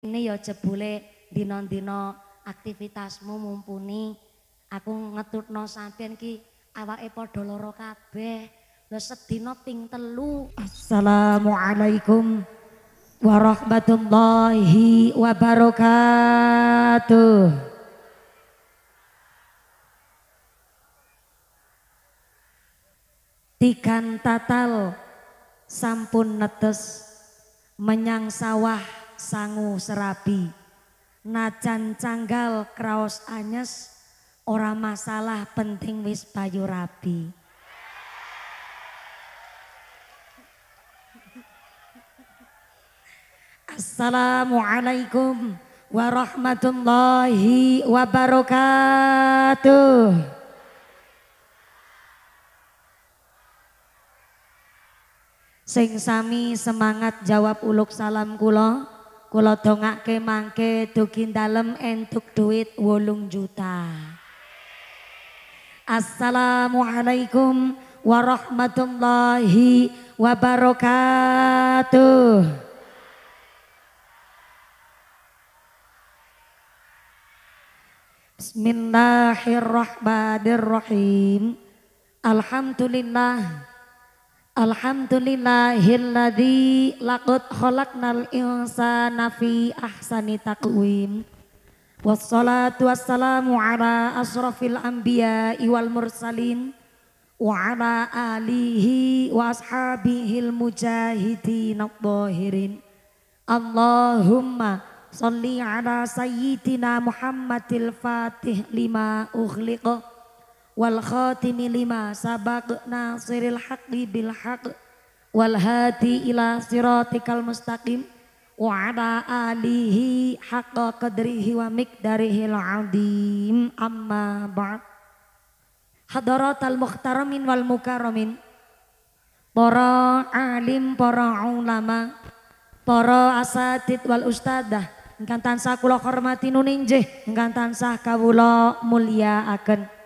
ini ya jebule dino dino aktivitasmu mumpuni aku no sampean ki awake padha lara kabeh lho sedina ping telu Assalamualaikum warahmatullahi wabarakatuh Tikan tatal sampun netes menyang sawah sangu serabi. Najan canggal kraos anyes ora masalah penting wis payu rabi. Assalamualaikum warahmatullahi wabarakatuh. Sing sami semangat jawab uluk salam kula. Kula dongake mangke dugi dalem entuk duit wolung juta. Assalamualaikum warahmatullahi wabarakatuh. Bismillahirrahmanirrahim. Alhamdulillah. Alhamdulillahilladzi laqad khalaqnal insana fi ahsani taqwim. Wassalatu wassalamu ala asrafil anbiya wal mursalin wa ala alihi wa ashabihil mujahidin adh-dhahirin. Allahumma salli ala sayyidina Muhammadil Fatih lima ughliqa wal khatimi lima sabak nasiril haqqi bil haqq wal hati ila siratikal mustaqim wa ala alihi haqqa qadrihi wa al adim amma ba'd al muhtaramin wal mukaramin para alim para ulama para asatid wal ustadah ingkang tansah kula hormati nuninjih ingkang tansah kawula akan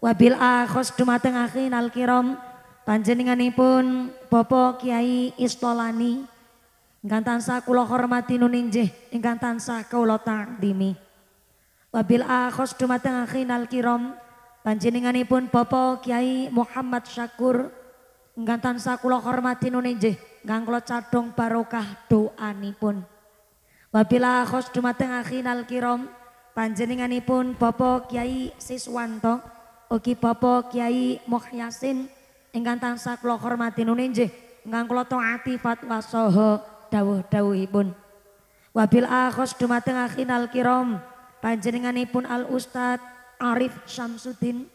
wabil akhos dumateng akhin nalkirom, panjenenganipun popok Kiai Istolani ingkang tansah kula hormati nuninjih ingkang tansah kula takdimi wabil akhos dumateng akhin nalkirom, panjenenganipun popok Kiai Muhammad Syakur ingkang tansah kula hormati nuninjih ingkang kula cadhong barokah doanipun wabil akhos dumateng akhin nalkirom, panjenenganipun popok Kiai Siswanto Oki Bapak Kiai Yasin ingkan tansah kula hormati nunjih ingkan kula taati fatwa saha dawuh ibun. Wabil akhos dumateng akhinal kiram panjenenganipun Al Ustad Arif Syamsuddin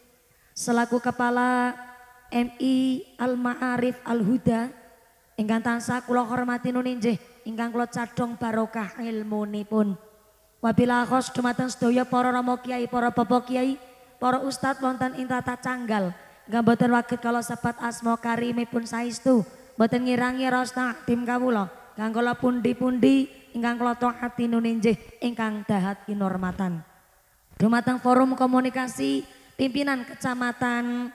selaku kepala MI Al Ma'arif Al Huda ingkan tansah kula hormati nuninjih ingkan kula cadong barokah ilmunipun. Wabil akhos dumateng sedaya para rama kiai, para bapak kiai, para ustadz wonten ing tata canggal. Enggak boten waget kalau sepat asmo karimi pun saistu. Boten ngirangi rosna tim kawula. Kanggo pundi-pundi ingkang kula taati nuninjih ingkang dahat inormatan. Dumateng forum komunikasi pimpinan kecamatan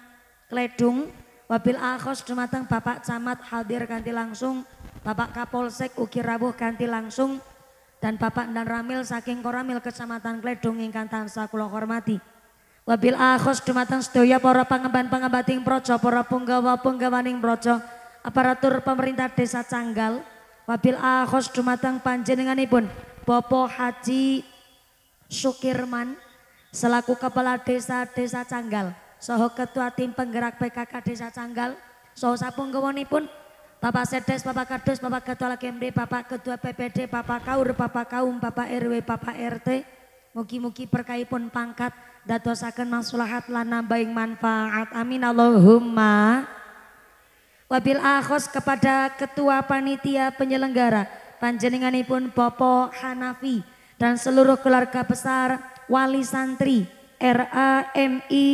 Kledung wabil akhos dumateng Bapak Camat hadir ganti langsung, Bapak Kapolsek ugi rawuh ganti langsung dan Bapak dan Ramil saking Koramil Kecamatan Kledung ingkang tansah kula hormati. Wabil akhos dumateng sedaya para pangemban-pangembating broco, para punggawa-punggawaning broco, aparatur pemerintah desa Canggal. Wabil akhos dumateng panjenenganipun Bapak Haji Sukirman selaku Kepala Desa Desa Canggal, soho Ketua Tim Penggerak PKK Desa Canggal, soho sapunggawanipun Bapak Sedes, Bapak Kardus, Bapak Ketua LKMD, Bapak Ketua PPD, Bapak Kaur, Bapak Kaum, Bapak RW, Bapak RT. Mugi-mugi pun pangkat dadosaken maslahat lana baik manfaat amin Allahumma wabil akhos kepada ketua panitia penyelenggara panjenenganipun Popo Hanafi dan seluruh keluarga besar wali santri RAMI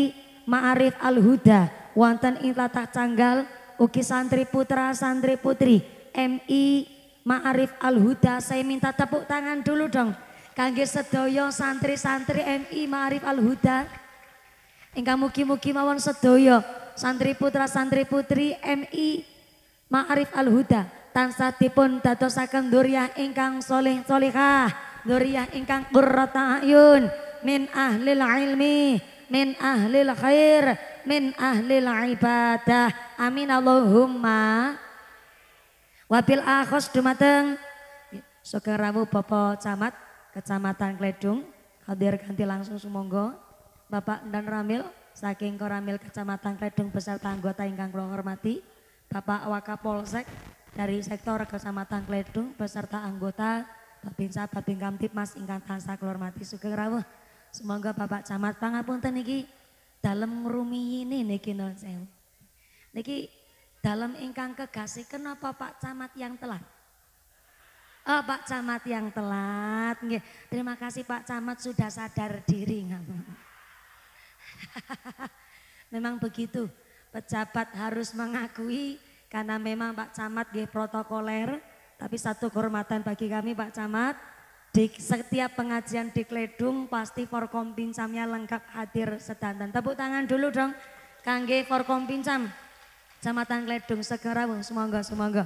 Ma'arif Al-Huda wonten ing tlatah Canggal ugi santri putra santri putri MI Ma'arif Al-Huda saya minta tepuk tangan dulu dong kangge sedoyo santri-santri MI Ma'arif Al Huda ingkang mugi-mugi mawon sedoyo santri putra santri putri MI Ma'arif Al Huda tansah dipun dadosaken dzurriah ingkang soleh solehah dzurriah ingkang qurrata ayun min ahlil ilmi min ahlil khair min ahlil ibadah amin Allahumma wabil akhos dumateng Sugeng Popo Bapak Camat Kecamatan Kledung, hadir ganti langsung sumonggo. Bapak Endan Ramil, saking Koramil Kecamatan Kledung beserta anggota ingkang kula hormati. Bapak Wakapolsek dari sektor Kecamatan Kledung beserta anggota Babinsa Babin Kamtipmas ingkang tansah kula hormati sugeng rawuh. Semoga Bapak Camat pangapunten niki rumi ini niki nonsen Niki dalam ingkang kekasih kenapa Pak Camat yang telat? Oh, Pak Camat yang telat. Nge. Terima kasih Pak Camat sudah sadar diri Memang begitu. Pejabat harus mengakui karena memang Pak Camat nge, protokoler, tapi satu kehormatan bagi kami Pak Camat di setiap pengajian di Kledung pasti Forkom pincamnya lengkap hadir sedantan. Tepuk tangan dulu dong. Kangge Forkom pincam. Camatan Kledung segera, semoga semoga.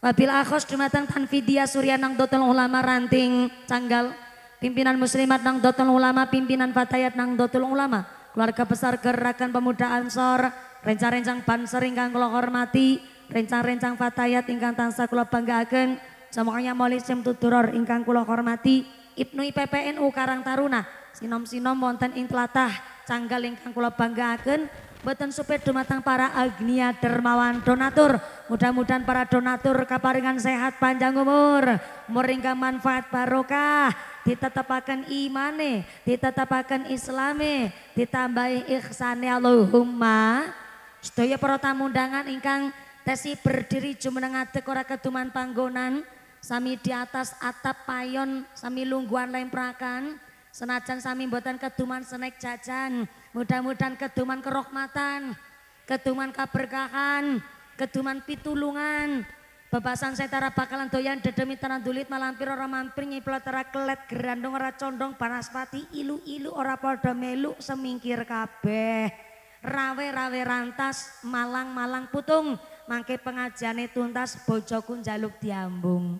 Wabil akhos dumateng tanfidia surya nang dotel ulama ranting canggal. Pimpinan muslimat nang dotel ulama, pimpinan fatayat nang dotel ulama. Keluarga besar gerakan pemuda ansor, rencang-rencang banser ingkang kula hormati, rencang-rencang fatayat ingkang tansah kula agen. Semuanya moli sim tuturor ingkang kula hormati. Ibnu IPPNU Karang Taruna, sinom-sinom wonten ing tlatah canggal ingkang kula agen. Buatan supir dumateng para agnia dermawan donatur. Mudah-mudahan para donatur kaparingan sehat panjang umur. Meringkan manfaat barokah. Ditetapakan imane, ditetapakan islame, ditambahi ikhsane Allahumma. Setuju para tamu undangan ingkang tesi berdiri jumeneng adek ora keduman panggonan. Sami di atas atap payon, sami lungguan lain perakan. Senajan sami buatan keduman senek jajan. Mudah-mudahan keduman kerokmatan, keduman keberkahan, keduman pitulungan. Bebasan setara bakalan doyan dedemi tanah dulit malampir orang mampir nyiplat tara kelet gerandong ora condong panaspati ilu-ilu ora podo meluk semingkir kabe Rawe-rawe rantas malang-malang putung mangke pengajiane tuntas bojoku jaluk diambung.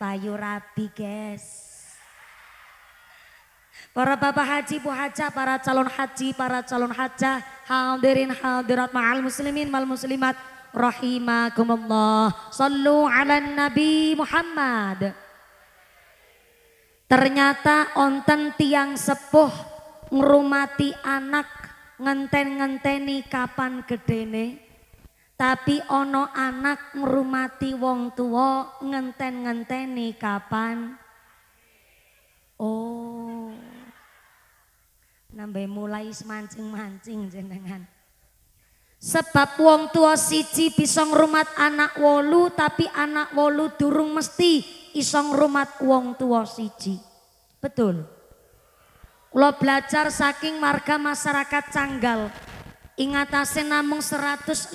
Payu rapi guys. Para bapak haji, bu haja, para calon haji, para calon haja, hadirin hadirat ma'al muslimin mal muslimat rahimakumullah. Sallu ala Nabi Muhammad. Ternyata onten tiang sepuh ngrumati anak ngenten-ngenteni kapan gedene. Tapi ono anak ngrumati wong tua ngenten-ngenteni kapan. Oh nambe mulai semancing mancing jenengan. Sebab wong tua siji pisang rumat anak wolu tapi anak wolu durung mesti isong rumat wong tua siji. Betul. Kalau belajar saking marga masyarakat Canggal. Ingatase namung 150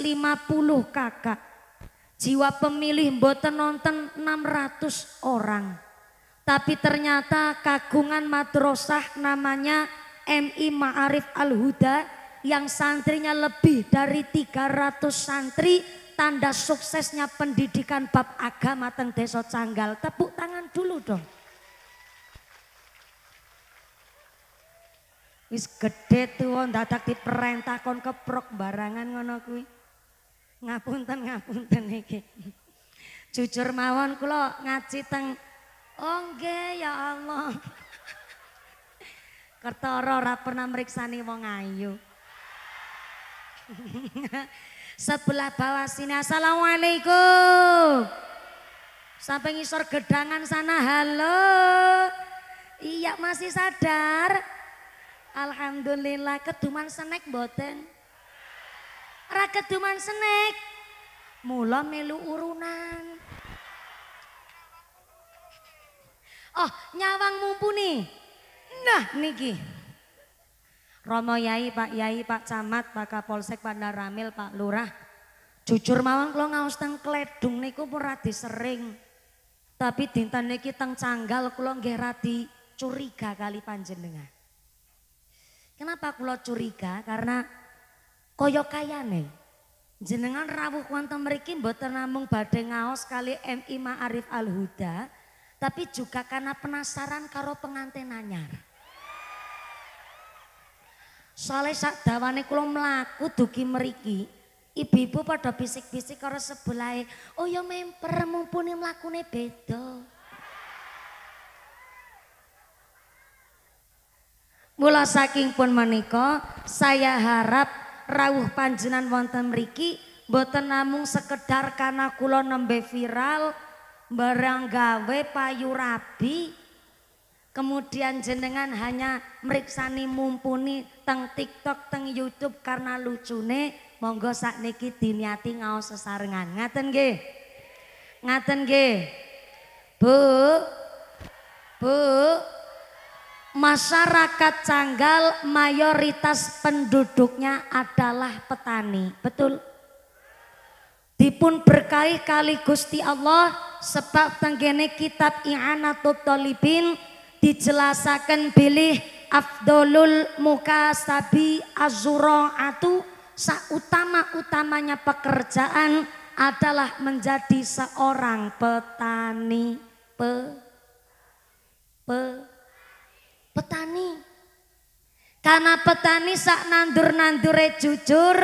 kakak. Jiwa pemilih boten nonton 600 orang. Tapi ternyata kagungan madrosah namanya MI Ma'arif Al-Huda yang santrinya lebih dari 300 santri tanda suksesnya pendidikan bab agama teng desa Canggal. Tepuk tangan dulu dong. Wis gede tuwa dadak diperintah kon keprok barangan ngono kuwi. Ngapunten ngapunten iki. Jujur mawon kula ngaji teng Oh nggih ya Allah. Kertoro ora pernah meriksani wong ayu. Sebelah bawah sini Assalamualaikum. Sampai ngisor gedangan sana halo. Iya masih sadar. Alhamdulillah keduman senek boten. Ra keduman senek. Mula melu urunan. Oh nyawang mumpuni. Nah niki. Romo Yai, Pak Yai, Pak Camat, Pak Kapolsek, Pak Naramil, Pak Lurah. Jujur mawon kula ngaos teng kledung niku pun disering. sering. Tapi dinten niki teng canggal kula nggih curiga kali panjenengan. Kenapa kula curiga? Karena kaya kayane jenengan rawuh wonten mriki mboten namung badhe ngaos kali MI Ma'arif Al Huda, tapi juga karena penasaran karo pengantin anyar. Soalnya saat dawane kulo melaku duki meriki, ibu-ibu pada bisik-bisik karo sebelah, oh ya memper mumpuni melakunya bedo. Mula saking pun menika saya harap rawuh panjenan wonten mriki mboten namung sekedar karena kula nembe viral barang gawe payu rabi kemudian jenengan hanya meriksani mumpuni teng TikTok teng YouTube karena lucune monggo niki diniati ngaos sesarengan ngaten ge ngaten ge Bu Bu masyarakat Canggal mayoritas penduduknya adalah petani betul dipun berkali kali Gusti Allah sebab tenggene kitab I'anatut Talibin dijelasaken bilih Abdulul muka sabi azura'atu sautama-utamanya pekerjaan adalah menjadi seorang petani pe, pe petani karena petani sak nandur-nandure jujur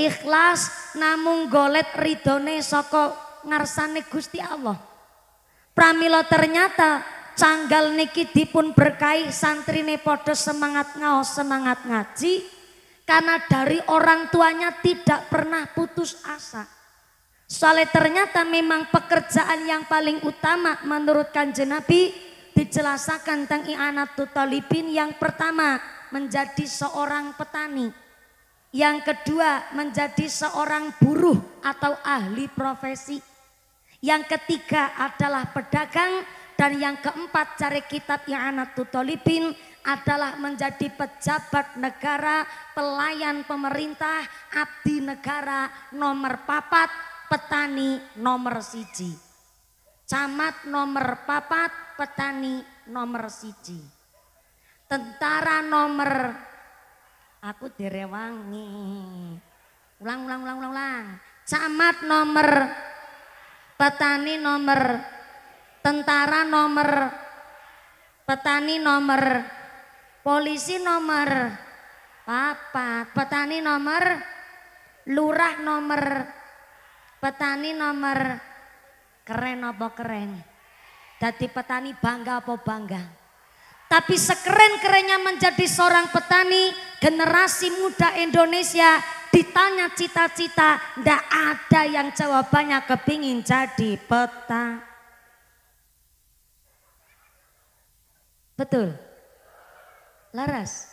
ikhlas namung golet ridone Soko ngarsane Gusti Allah. Pramila ternyata canggal niki dipun berkahi santrine padha semangat ngaos semangat ngaji karena dari orang tuanya tidak pernah putus asa. Soalnya ternyata memang pekerjaan yang paling utama menurut kanjeng Nabi dijelaskan tentang i'anatut talibin yang pertama menjadi seorang petani. Yang kedua menjadi seorang buruh atau ahli profesi. Yang ketiga adalah pedagang dan yang keempat cari kitab yang anak tutolipin adalah menjadi pejabat negara, pelayan pemerintah, abdi negara nomor papat, petani nomor siji. Camat nomor papat, petani nomor siji. Tentara nomor aku direwangi. Ulang, ulang, ulang, ulang, ulang. Camat nomor, petani nomor, tentara nomor, petani nomor, polisi nomor, papa petani nomor, lurah nomor, petani nomor, keren apa keren? Jadi petani bangga apa bangga? Tapi sekeren-kerennya menjadi seorang petani, generasi muda Indonesia ditanya cita-cita, ndak ada yang jawabannya kepingin jadi peta. Betul? Laras.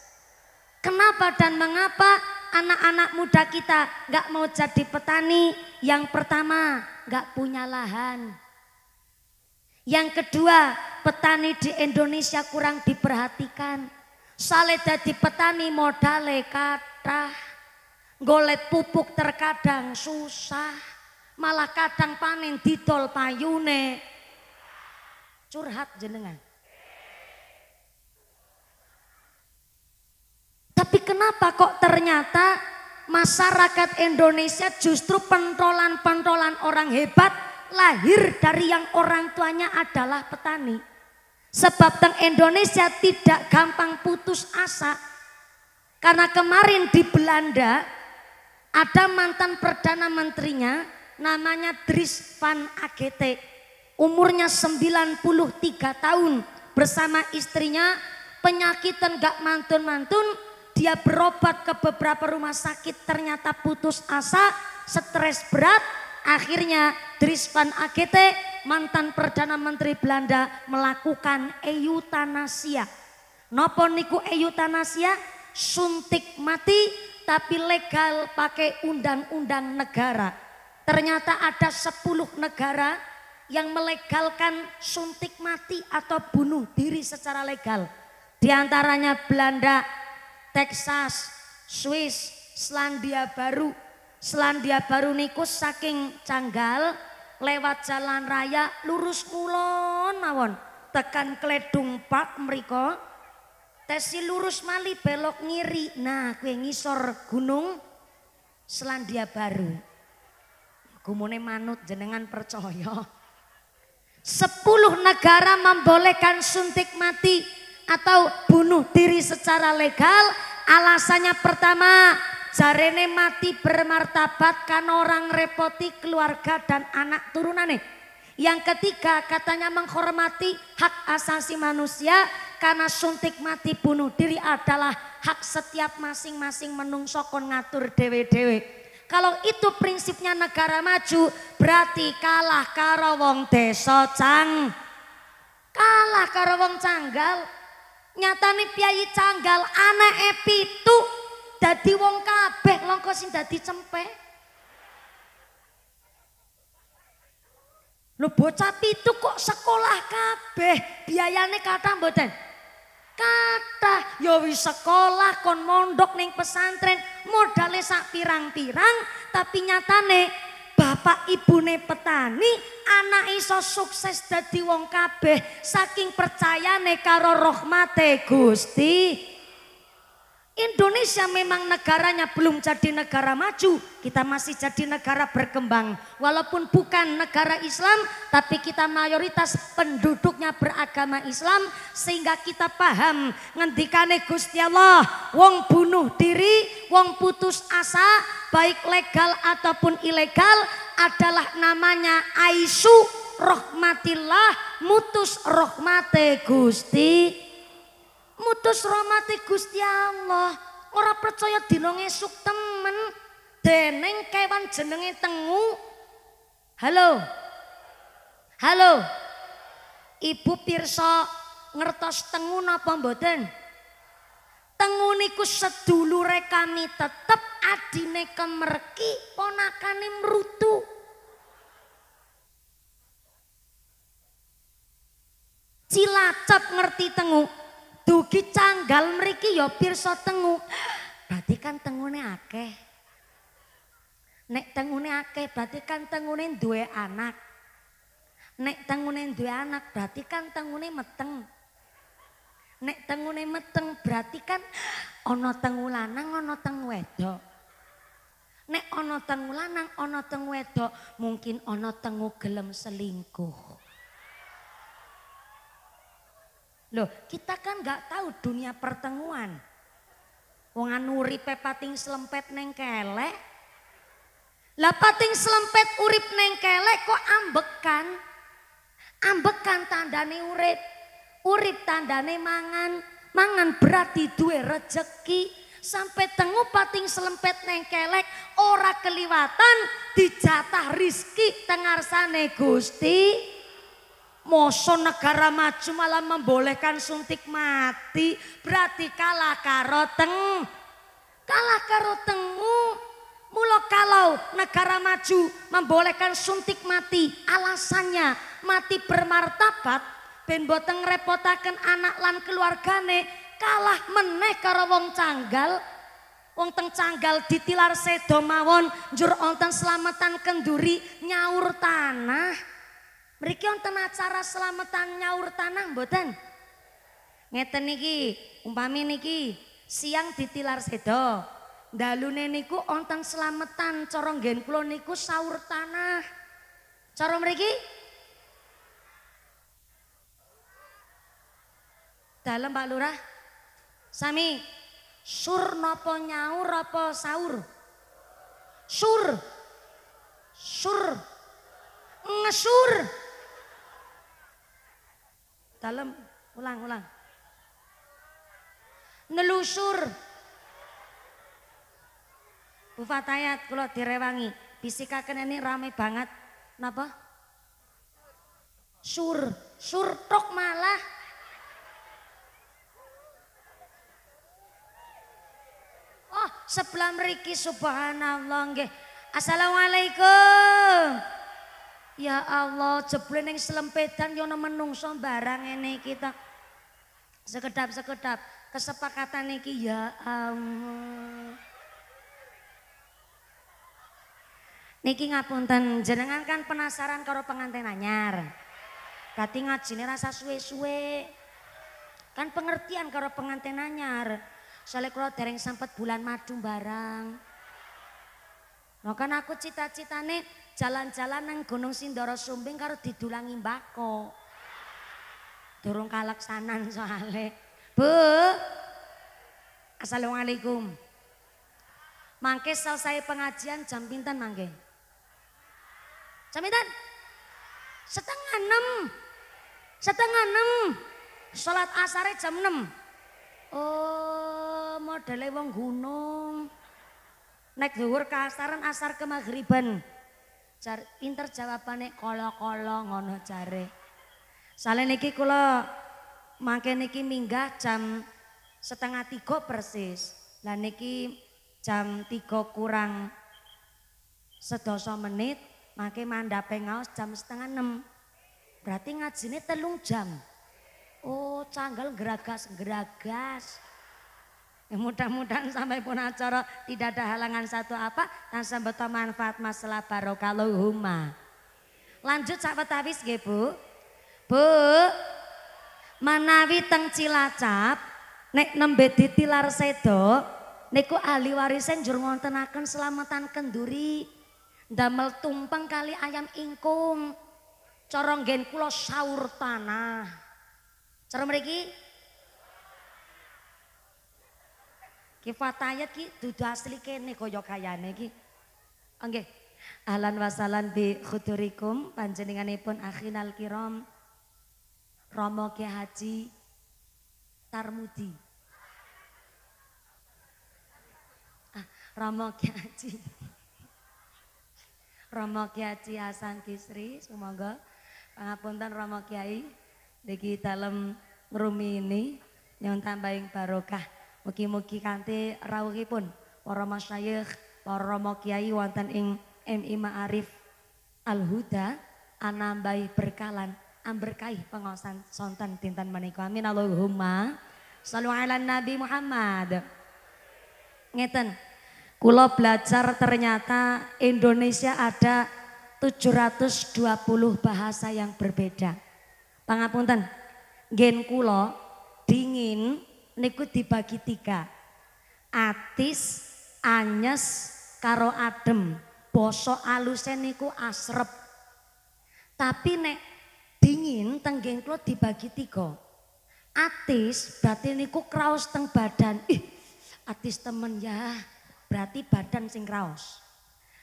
Kenapa dan mengapa anak-anak muda kita nggak mau jadi petani? Yang pertama, nggak punya lahan. Yang kedua, petani di Indonesia kurang diperhatikan. Sale jadi petani modale kathah. Golet pupuk terkadang susah. Malah kadang panen ditol payune. Curhat jenengan. Tapi kenapa kok ternyata masyarakat Indonesia justru pentolan-pentolan orang hebat lahir dari yang orang tuanya adalah petani. Sebab teng Indonesia tidak gampang putus asa. Karena kemarin di Belanda ada mantan perdana menterinya namanya Dries van Agete. Umurnya 93 tahun bersama istrinya penyakitan gak mantun-mantun dia berobat ke beberapa rumah sakit ternyata putus asa, stres berat, Akhirnya Dries van Agete, mantan Perdana Menteri Belanda melakukan eutanasia. Nopo niku eutanasia? Suntik mati tapi legal pakai undang-undang negara. Ternyata ada 10 negara yang melegalkan suntik mati atau bunuh diri secara legal. Di antaranya Belanda, Texas, Swiss, Selandia Baru, Selandia Baru niku saking Canggal lewat jalan raya lurus kulon mawon tekan Kledung pak meriko tesi lurus mali belok ngiri nah kue ngisor gunung Selandia Baru gumune manut jenengan percaya sepuluh negara membolehkan suntik mati atau bunuh diri secara legal alasannya pertama Jarene mati bermartabat kan orang repoti keluarga dan anak turunane. Yang ketiga katanya menghormati hak asasi manusia karena suntik mati bunuh diri adalah hak setiap masing-masing menungso kon ngatur dewe-dewe. Kalau itu prinsipnya negara maju, berarti kalah karo wong desa cang. Kalah karo wong canggal. nih piyayi canggal anak itu. dadi wong kabeh longko sing dadi cempe. Lho bocah pitu kok sekolah kabeh, biayane kata mboten? Kata, ya wis sekolah kon mondok ning pesantren, modalnya sak pirang-pirang, tapi nyatane bapak ibune petani, anak iso sukses dadi wong kabeh saking percayane karo rahmate Gusti. Indonesia memang negaranya belum jadi negara maju, kita masih jadi negara berkembang. Walaupun bukan negara Islam, tapi kita mayoritas penduduknya beragama Islam sehingga kita paham ngendikane Gusti Allah, wong bunuh diri, wong putus asa, baik legal ataupun ilegal adalah namanya Aisu Rohmatillah, mutus rohmate Gusti mutus rahmati Gusti Allah ora percaya dina esuk temen dening kewan jenenge tengu halo halo ibu pirsa ngertos tengu napa mboten tengu niku sedulure kami tetep adine kemerki ponakane mrutu Cilacap ngerti tengu Dugi canggal mriki ya pirsa tengu. Berarti kan tengune akeh. Nek tengune akeh berarti kan tengune duwe anak. Nek tengune duwe anak berarti kan tengune meteng. Nek tengune meteng berarti kan ana tengu lanang ana tengu wedok. Nek ana tengu lanang ana tengu wedok mungkin ana tengu gelem selingkuh. Loh, kita kan nggak tahu dunia pertemuan. Wong anu uripe pating selempet neng kelek. Lah pating selempet urip neng kelek kok ambekan. Ambekan tandane urip. Urip tandane mangan. Mangan berarti duwe rejeki. Sampai tengu pating selempet neng kelek ora keliwatan dijatah rizki tengarsane Gusti. Moso negara maju malah membolehkan suntik mati. Berarti kalah karo teng. Kalah karo tengu. Mula kalau negara maju membolehkan suntik mati. Alasannya mati bermartabat. Ben boteng repotakan anak lan keluargane. Kalah meneh karo wong canggal. Wong teng canggal ditilar sedo mawon. Jur onten selamatan kenduri nyaur tanah. Mriki wonten acara selametan nyaur tanah mboten? Ngeten niki, umpami niki siang ditilar sedo. Dalune niku wonten selametan cara nggen kula niku sahur tanah. Cara mriki? Dalem Pak Lurah. Sami, sur napa nyaur apa sahur? Sur. Sur. Ngesur. Sur. Dalam, ulang, ulang. Nelusur. Bu Fatayat kula direwangi, bisikaken ini rame banget. Napa? Sur, sur tok malah. Oh, sebelah riki subhanallah asalamualaikum Assalamualaikum. Ya Allah, jebule ning selempedan yo menungso barang ini kita Sekedap-sekedap kesepakatan iki ya Allah. Niki ngapunten, jenengan kan penasaran karo pengantin anyar. Berarti ngajine rasa suwe-suwe. Kan pengertian karo pengantin anyar. Soalnya kalau dereng sempet bulan madu barang. Nah aku cita-citane jalan-jalan nang Gunung Sindoro Sumbing karo didulangi mbako. Durung kalaksanan soale. Bu. Assalamualaikum. Mangke selesai pengajian jam pinten mangke? Jam pinten? Setengah enam. Setengah enam. Sholat asare jam enam. Oh, modelnya wong gunung. Naik duhur ke asaran, asar ke maghriban. Car pinter jawabane kala-kala ngono jare. Sale niki kula mangke niki minggah jam setengah tiga persis. Lah niki jam tiga kurang sedoso menit, mangke mandape ngaos jam setengah enam. Berarti ngajine telung jam. Oh, canggal geragas-geragas. Ya, mudah-mudahan sampai pun acara tidak ada halangan satu apa dan sampai manfaat masalah barokahlohuma. Lanjut sahabat habis gak Bu. Bu manawi teng Cilacap nek nembe ditilar sedo neku ahli warisan jurungan tenakan selamatan kenduri damel tumpeng kali ayam ingkung. Corong gen pulau saur tanah. Cara mereka Ki fatayat ki dudu asli kene kaya kayane ki. Nggih. Ahlan wasalan bi khudurikum panjenenganipun akhinal kiram Romo Ki Haji Tarmudi. Ah, Romo Ki Haji. Romo Ki Haji Hasan Kisri, semoga pangapunten Romo Kiai niki dalem rumi ini nyuwun tambahing barokah. Mugi-mugi kanthi rawuhipun para masyayikh, para kiai wonten ing MI Ma'arif Al-Huda bayi berkalan amberkai pengawasan sonten Tintan menika. Amin Allahumma. Sallu ala Nabi Muhammad. Ngeten. Kulo belajar ternyata Indonesia ada 720 bahasa yang berbeda. Pangapunten. Gen kulo dingin niku dibagi tiga. Atis, anyes, karo adem. boso aluse niku asrep. Tapi nek dingin tenggeng kula dibagi tiga. Atis berarti niku kraus teng badan. Ih, atis temen ya. Berarti badan sing kraus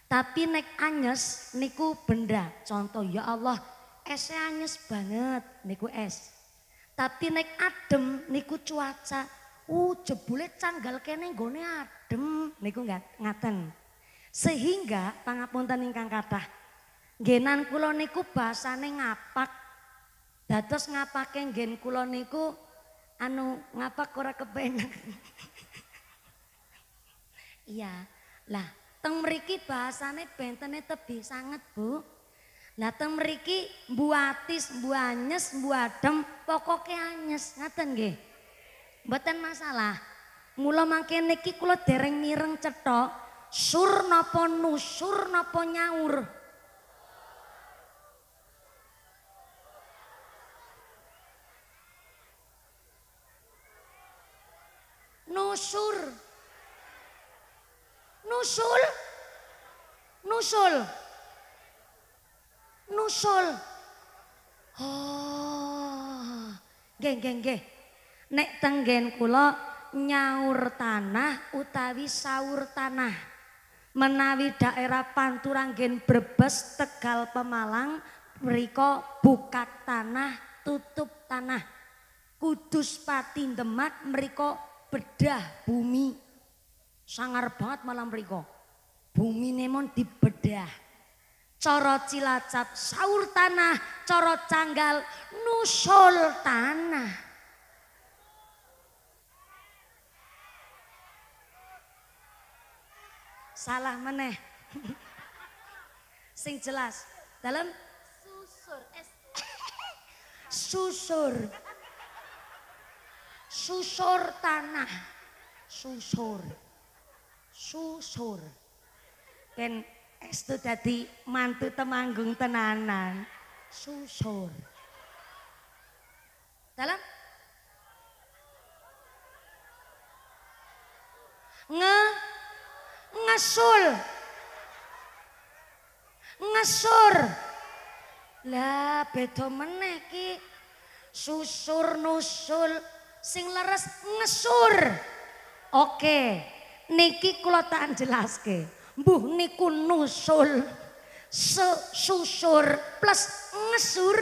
Tapi nek anyes niku benda. Contoh ya Allah, es anyes banget niku es. tapi nek adem niku cuaca uh jebule canggal kene nggone adem niku nggak ngaten sehingga pangapunten ingkang kathah ngenan kula niku basane ngapak dados ngapake ngen kula niku anu ngapak ora kepenak iya lah teng mriki bahasane bentene tebih sangat bu Lah meriki buatis, buanyes, buadem, pokoknya anyes, ngaten ge. Beten masalah. Mula makin niki kulo dereng mireng cetok sur nu, nusur nopo nyaur. Nusur. Nusul. Nusul. nusul. Oh, geng geng geng. Nek tenggen kulo nyaur tanah utawi saur tanah. Menawi daerah panturang gen brebes tegal pemalang. Meriko buka tanah tutup tanah. Kudus pati demak meriko bedah bumi. Sangar banget malam meriko. Bumi nemon dibedah. coro cilacap saur tanah coro canggal nusul tanah salah meneh sing jelas dalam susur susur susur tanah susur susur ken Estu dadi mantu temanggung tenanan. Susur. Dalam nge ngesul ngesur lah beda meneh ki susur nusul sing leres ngesur oke niki kula tak jelaske mbuh niku nusul sesusur plus ngesur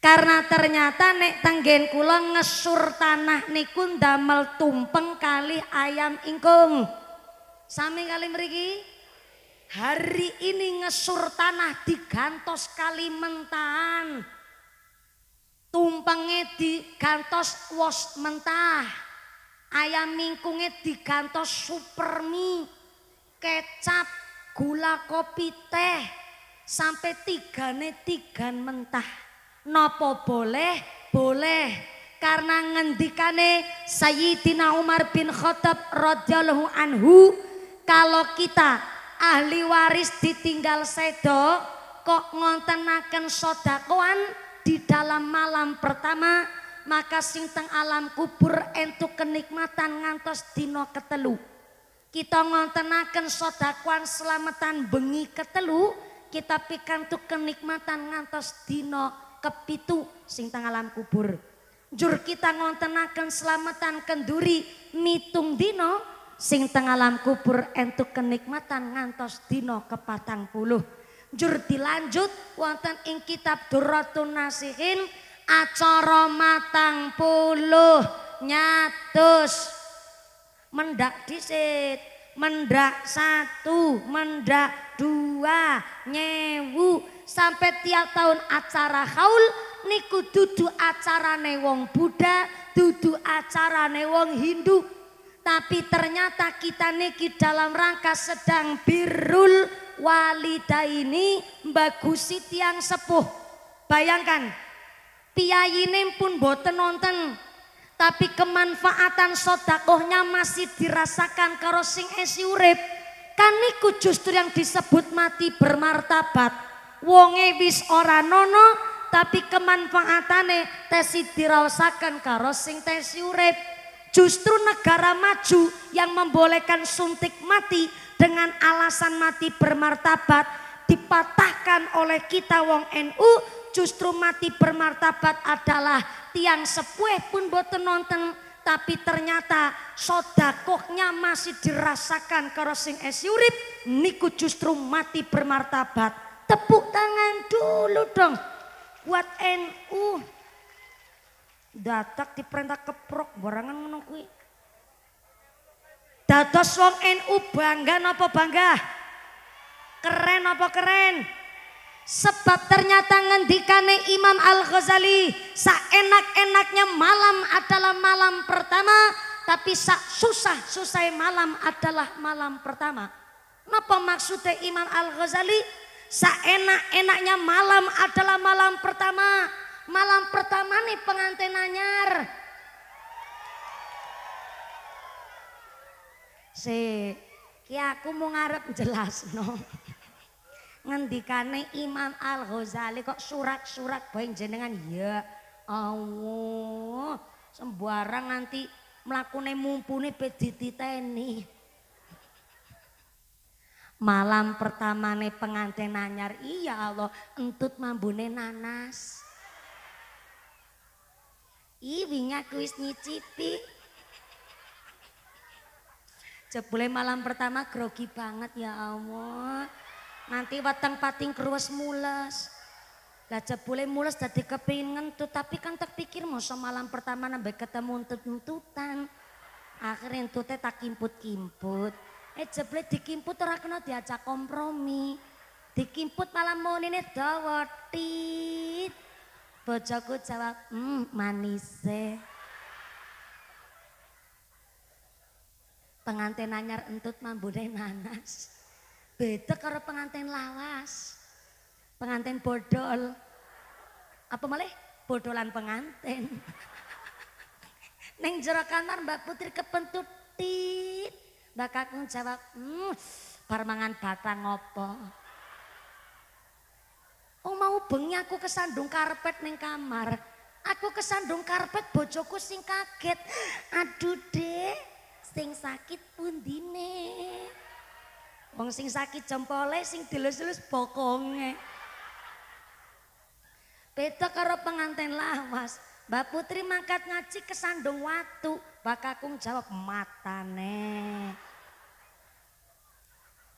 karena ternyata nek tenggen kula ngesur tanah niku ndamel tumpeng kali ayam ingkung sami kali mriki hari ini ngesur tanah digantos kali mentan tumpenge digantos wos mentah ayam mingkungnya digantos super mie, kecap, gula kopi teh, sampai tigane tigan mentah. Nopo boleh? Boleh. Karena ngendikane Sayyidina Umar bin Khattab radhiyallahu anhu, kalau kita ahli waris ditinggal sedo, kok ngontenaken sodakoan di dalam malam pertama maka sing teng alam kubur entuk kenikmatan ngantos dino ketelu. Kita ngontenakan sodakuan selamatan bengi ketelu, kita pikantuk kenikmatan ngantos dino kepitu sing teng alam kubur. Jur kita ngontenakan selamatan kenduri mitung dino sing teng alam kubur entuk kenikmatan ngantos ke kepatang puluh. Jur dilanjut wonten ing kitab Duratun Nasihin acara matang puluh nyatus mendak disit mendak satu mendak dua nyewu sampai tiap tahun acara haul niku dudu ne wong Buddha dudu ne wong Hindu tapi ternyata kita niki dalam rangka sedang birul walida ini bagusi yang sepuh bayangkan piyayine pun boten nonton, tapi kemanfaatan sodakohnya masih dirasakan karo sing esi urip kan iku justru yang disebut mati bermartabat wonge wis ora nono tapi kemanfaatane tesi dirasakan karo sing tesi urip justru negara maju yang membolehkan suntik mati dengan alasan mati bermartabat dipatahkan oleh kita wong NU justru mati bermartabat adalah tiang sepuh pun boten nonton tapi ternyata sodakohnya masih dirasakan kerosing sing esyurip niku justru mati bermartabat tepuk tangan dulu dong buat NU datak diperintah keprok barangan menungkui Datang dados wong NU bangga nopo bangga keren apa keren Sebab ternyata ngendikane Imam Al-Ghazali seenak-enaknya malam adalah malam pertama tapi sak susah susah malam adalah malam pertama. Napa maksudnya Imam Al-Ghazali seenak-enaknya malam adalah malam pertama. Malam pertama nih pengantin anyar. Si, ki aku mau ngarep jelas no ngendikane Imam Al Ghazali kok surat-surat bae jenengan ya Allah sembarang nanti melakukan mumpuni pe teni. malam pertamane pengantin anyar iya Allah entut mambune nanas Ih kuis aku wis nyicipi. Jebule malam pertama grogi banget ya Allah. Nanti weteng pating keruas mules. Lah jebule mules jadi kepingin ngentut tapi kan terpikir pikir masa malam pertama nambah ketemu entut-entutan. Akhirnya entutnya tak kimput-kimput. Eh jebule dikimput ora kena diajak kompromi. Dikimput malam mau ini dawatit Bojoku jawab, "Hmm, manise." Pengantin anyar entut mambune nanas. Beda karo pengantin lawas. Pengantin bodol. Apa malih? Bodolan pengantin. Neng jero kamar Mbak Putri kepentut tit. Mbak Kakung jawab, "Hmm, batang opo. Oh mau bengi aku kesandung karpet neng kamar. Aku kesandung karpet bojoku sing kaget. Aduh deh, sing sakit pun dineh Wong sing sakit jempole sing dilus-lus bokonge. Beda karo pengantin lawas. Mbak Putri mangkat ngaji kesandung watu. Bakakung jawab matane.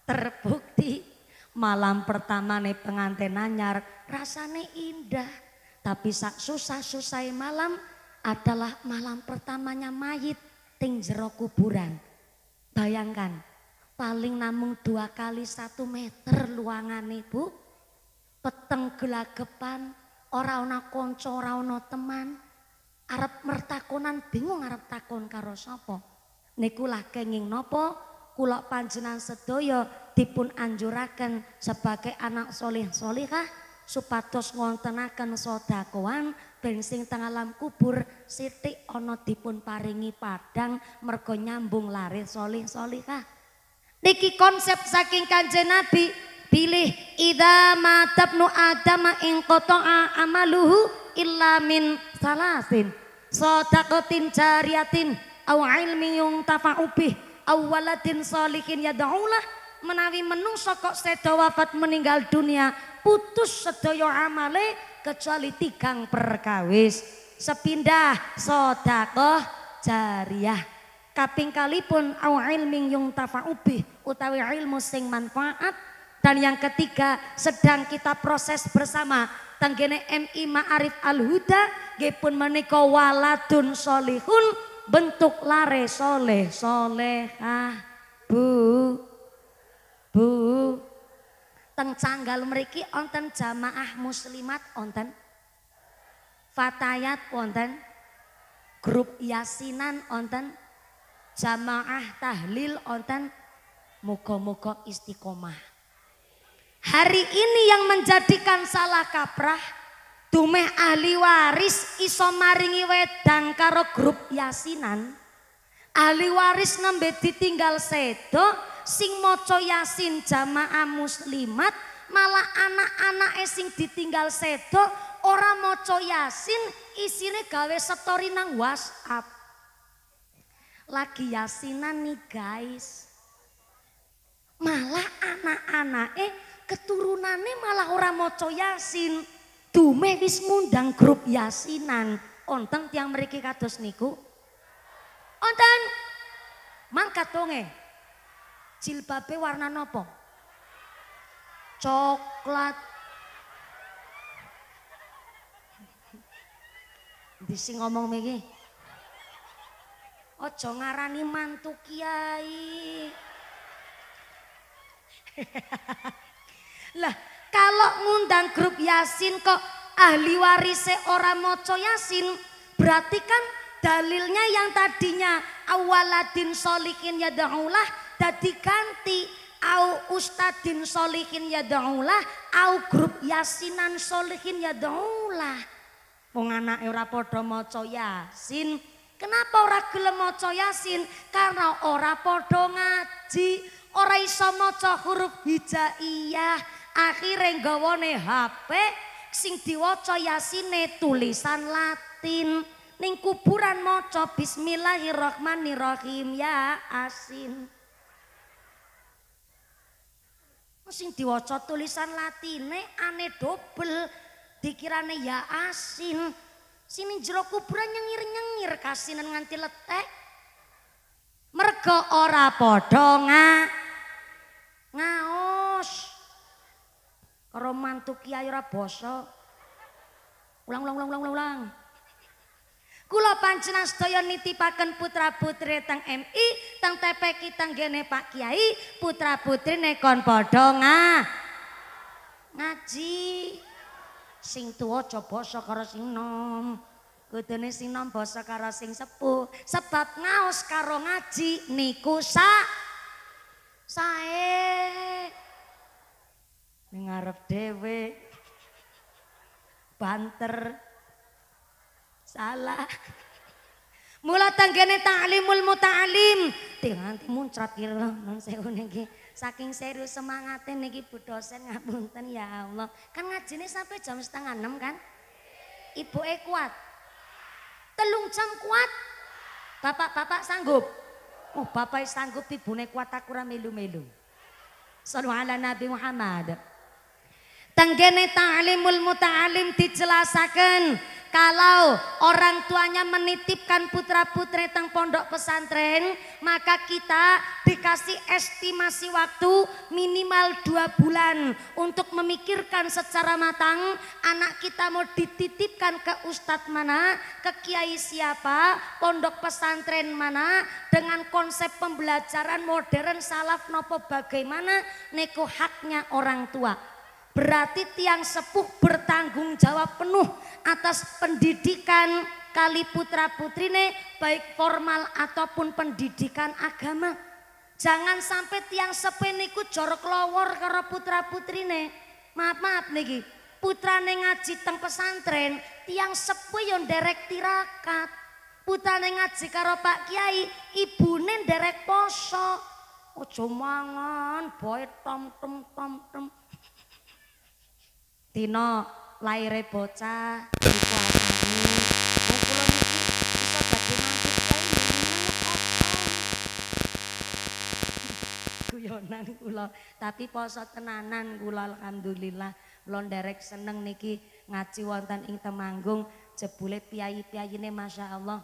Terbukti malam pertama nih pengantin anyar rasane indah. Tapi sak susah-susah malam adalah malam pertamanya mayit ting jero kuburan. Bayangkan paling namung dua kali satu meter luangan ibu peteng gelagepan ora ana kanca ora ana teman arep mertakonan bingung arep takon karo sapa niku lah kenging nopo, kula panjenan sedaya dipun anjuraken sebagai anak soleh solihah supados ngontenaken sodakoan ben sing teng alam kubur sithik ana dipun paringi padang mergo nyambung lari soleh solihah Niki konsep saking kanjeng Nabi pilih idza matabnu adama ing qata'a amaluhu illa min salasin sadaqatin jariyatin au ilmi yung tafa'u bih au waladin salihin yad'ulah menawi menungso kok sedo wafat meninggal dunia putus sedoyo amale kecuali tigang perkawis sepindah takoh jariah kaping kalipun au ilming yung tafa'ubih utawi ilmu sing manfaat dan yang ketiga sedang kita proses bersama tanggene MI Ma'arif Al-Huda pun menika waladun solihun bentuk lare soleh solehah bu bu teng canggal meriki onten jamaah muslimat onten fatayat onten grup yasinan onten jamaah tahlil onten muga-muga istiqomah. Hari ini yang menjadikan salah kaprah dumeh ahli waris iso maringi wedang karo grup yasinan. Ahli waris nembe ditinggal sedo, sing moco yasin jamaah muslimat malah anak-anak sing ditinggal sedo, ora maca yasin isine gawe setori nang WhatsApp lagi yasinan nih guys. Malah anak-anak eh keturunannya malah orang moco yasin. Dume wis mundang grup yasinan. Onteng tiang meriki kados niku. Onten mangkat tonge. Jilbabe warna nopo? Coklat. disi ngomong begini. Ojo ngarani mantu kiai. lah kalau ngundang grup Yasin kok ahli warise orang moco Yasin berarti kan dalilnya yang tadinya awaladin solikin ya daulah jadi ganti au ustadin solikin ya daulah au grup yasinan solikin ya daulah pengana era podo moco co yasin Kenapa ora gelem maca Yasin? Karena ora padha ngaji, ora iso maca huruf hijaiyah. Akhire gawane HP sing diwaca Yasine tulisan Latin. Ning kuburan maca bismillahirrahmanirrahim ya asin. Sing diwaca tulisan latine ane dobel dikirane ya asin. sini jero kuburan nyengir-nyengir kasinan nganti letek mergo ora podo nga ngaos karo mantu kiai ora basa ulang ulang ulang ulang ulang ulang kula panjenengan sedaya nitipaken putra-putri teng MI teng TP kita gene Pak Kiai putra-putri nekon podo nga ngaji sing tuwa coba sakara sing nom kudune sing nampa sakara sing sepuh sebab ngaos karo ngaji niku sak sae ning arep dhewe banter salah mula tanggene ta'limul muta'alim nganti muncrat kira niki saking serius semangatnya niki bu dosen ngapunten ya Allah kan ngajinya sampai jam setengah enam kan ibu kuat telung jam kuat. Bapak-bapak sanggup. Oh, bapak sanggup ibune kuat aku ra melu-melu. Sallu ala Nabi Muhammad. Tenggene ta'limul muta'alim dijelasaken kalau orang tuanya menitipkan putra-putri teng pondok pesantren, maka kita dikasih estimasi waktu minimal dua bulan untuk memikirkan secara matang anak kita mau dititipkan ke ustadz mana, ke kiai siapa, pondok pesantren mana, dengan konsep pembelajaran modern salaf nopo bagaimana neko haknya orang tua. Berarti tiang sepuh bertanggung jawab penuh atas pendidikan kali putra putrine baik formal ataupun pendidikan agama. Jangan sampai tiang sepuh niku jorok lowor karo putra putrine. Maaf maaf niki, Putra ngaji teng pesantren, tiang sepuh yang derek tirakat. Putra ngaji karo Pak Kiai, ibu neng derek poso. Ojo mangan, boy tom tom tom tom. dina laire bocah iku anu oh, kula niki iso dadi mantep kae meneng apa guyonan kula tapi poso tenanan kula alhamdulillah kula nderek seneng niki ngaji wonten ing temanggung jebule piyai-piyaine masyaallah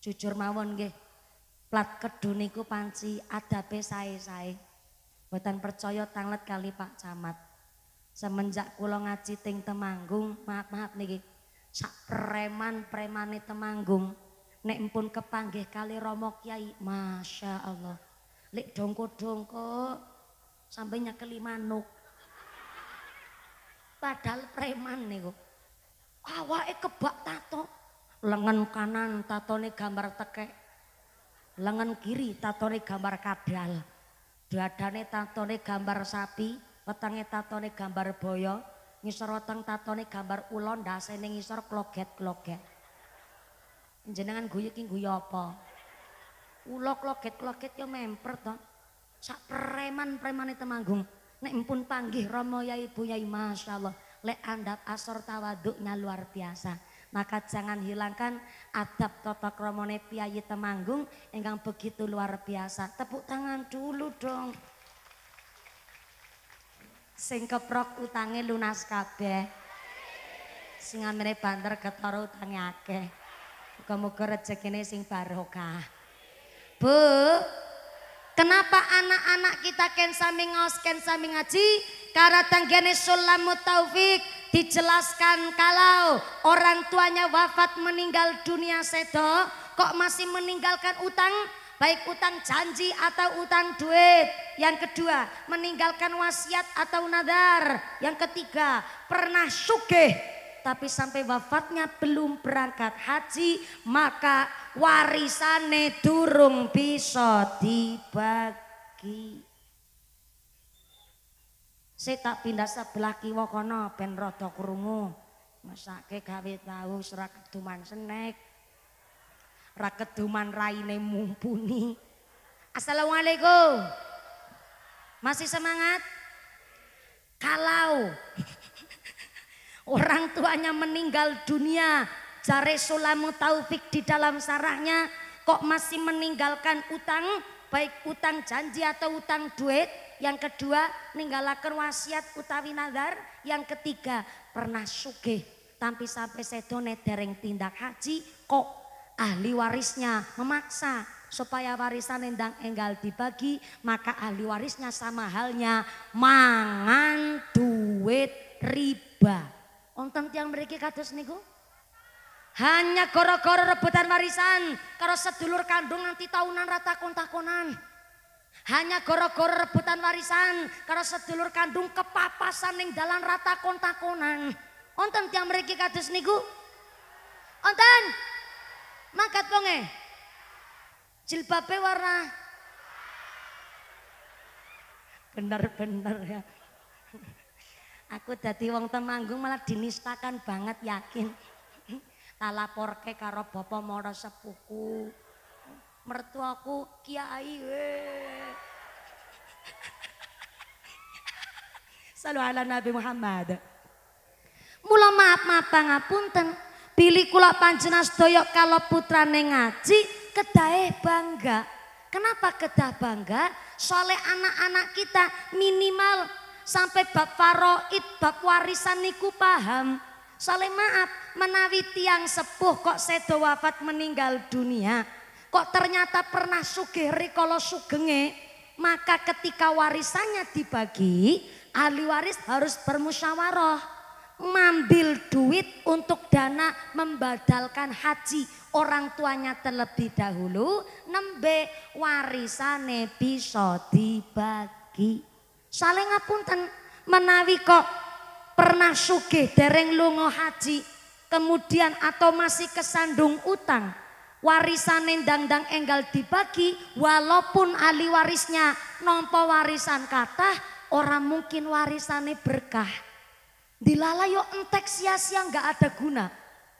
jujur mawon nggih plat kedu niku panci adabe sae-sae boten percaya tanglet kali Pak Camat semenjak kula ngaciting temanggung maaf maaf niki sak preman premane temanggung nek pun kepanggih kali romo kiai masya allah lek dongko dongko sampai nyekeli manuk padahal preman nih kok kebak tato lengan kanan tato nih gambar tekek lengan kiri tato nih gambar kadal dadane tato nih gambar sapi wetenge tatone gambar boyo, ngisor weteng tatone gambar ula ndasene ngisor kloget-kloget. Jenengan guyu ki guyu apa? Ulok kloget-kloget yo memper to. Sak preman-premane temanggung. Nek pun panggih romo ya Ibu Yai masyaallah. Lek andap asor tawaduknya luar biasa. maka jangan hilangkan adab tata kromone piyayi temanggung ingkang begitu luar biasa. Tepuk tangan dulu dong sing keprok utangnya lunas kabeh. Sing amene banter ketara utangnya akeh. Muga-muga rezekine sing barokah. Bu, kenapa anak-anak kita ken sami ngaos ken ngaji? Karena tanggane sulamu taufik dijelaskan kalau orang tuanya wafat meninggal dunia sedo kok masih meninggalkan utang baik utang janji atau utang duit. Yang kedua, meninggalkan wasiat atau nadar. Yang ketiga, pernah sugih tapi sampai wafatnya belum berangkat haji, maka warisane durung bisa dibagi. Saya tak pindah sebelah kiwa kono ben rada krungu. Mesake tahu serak tuman senek. Raketuman raine mumpuni. Assalamualaikum. Masih semangat? Kalau orang tuanya meninggal dunia, jare sulamu taufik di dalam sarahnya kok masih meninggalkan utang, baik utang janji atau utang duit. Yang kedua, ninggalakan wasiat utawi nadar, Yang ketiga, pernah sugih tapi sampai sedone dereng tindak haji kok ahli warisnya memaksa supaya warisan endang enggal dibagi maka ahli warisnya sama halnya mangan duit riba onten tiang mereka kados niku hanya goro-goro rebutan warisan karo sedulur kandung nanti tahunan rata kontakonan hanya goro-goro rebutan warisan karo sedulur kandung kepapasan yang dalam rata kontakonan onten tiang mereka kados niku onten Mangkat ponge. Jilbabe warna Benar-benar ya. Aku dadi wong Temanggung malah dinistakan banget yakin. Tak laporke karo bapa moro sepuku. Mertuaku kiai. Salu ala Nabi Muhammad. Mula maaf maaf pangapunten. Pilih kula panjenas toyok kalau putra ngaji kedai bangga. Kenapa kedah bangga? Soalnya anak-anak kita minimal sampai bab faroid, bab warisan niku paham. Soalnya maaf, menawi tiang sepuh kok sedo wafat meninggal dunia. Kok ternyata pernah sugeri kalau sugenge. Maka ketika warisannya dibagi, ahli waris harus bermusyawarah ngambil duit untuk dana membadalkan haji orang tuanya terlebih dahulu nembe warisane bisa dibagi saling ngapunten menawi kok pernah sugih dereng lunga haji kemudian atau masih kesandung utang warisan dangdang enggal dibagi walaupun ahli warisnya nompo warisan kata orang mungkin warisannya berkah Dilala yo entek sia-sia nggak ada guna.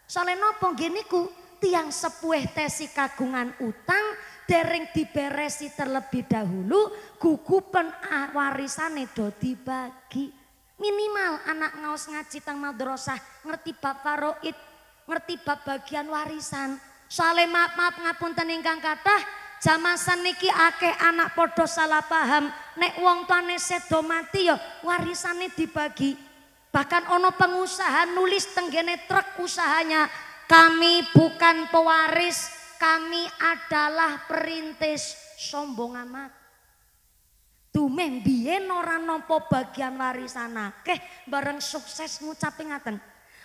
Soale napa geniku tiang sepueh tesi kagungan utang dereng diberesi terlebih dahulu gugupan warisan do dibagi. Minimal anak ngaus ngaji tang madrasah ngerti bab faroid, ngerti bab bagian warisan. Soalnya maaf-maaf ngapunten ingkang kathah Jamasan seniki ake anak podo salah paham. Nek wong tuane sedo mati yo warisannya dibagi. Bahkan ono pengusaha nulis tenggene truk usahanya, kami bukan pewaris, kami adalah perintis sombong amat. Dume biyen ora nopo bagian warisan akeh bareng sukses ngucapi ngaten.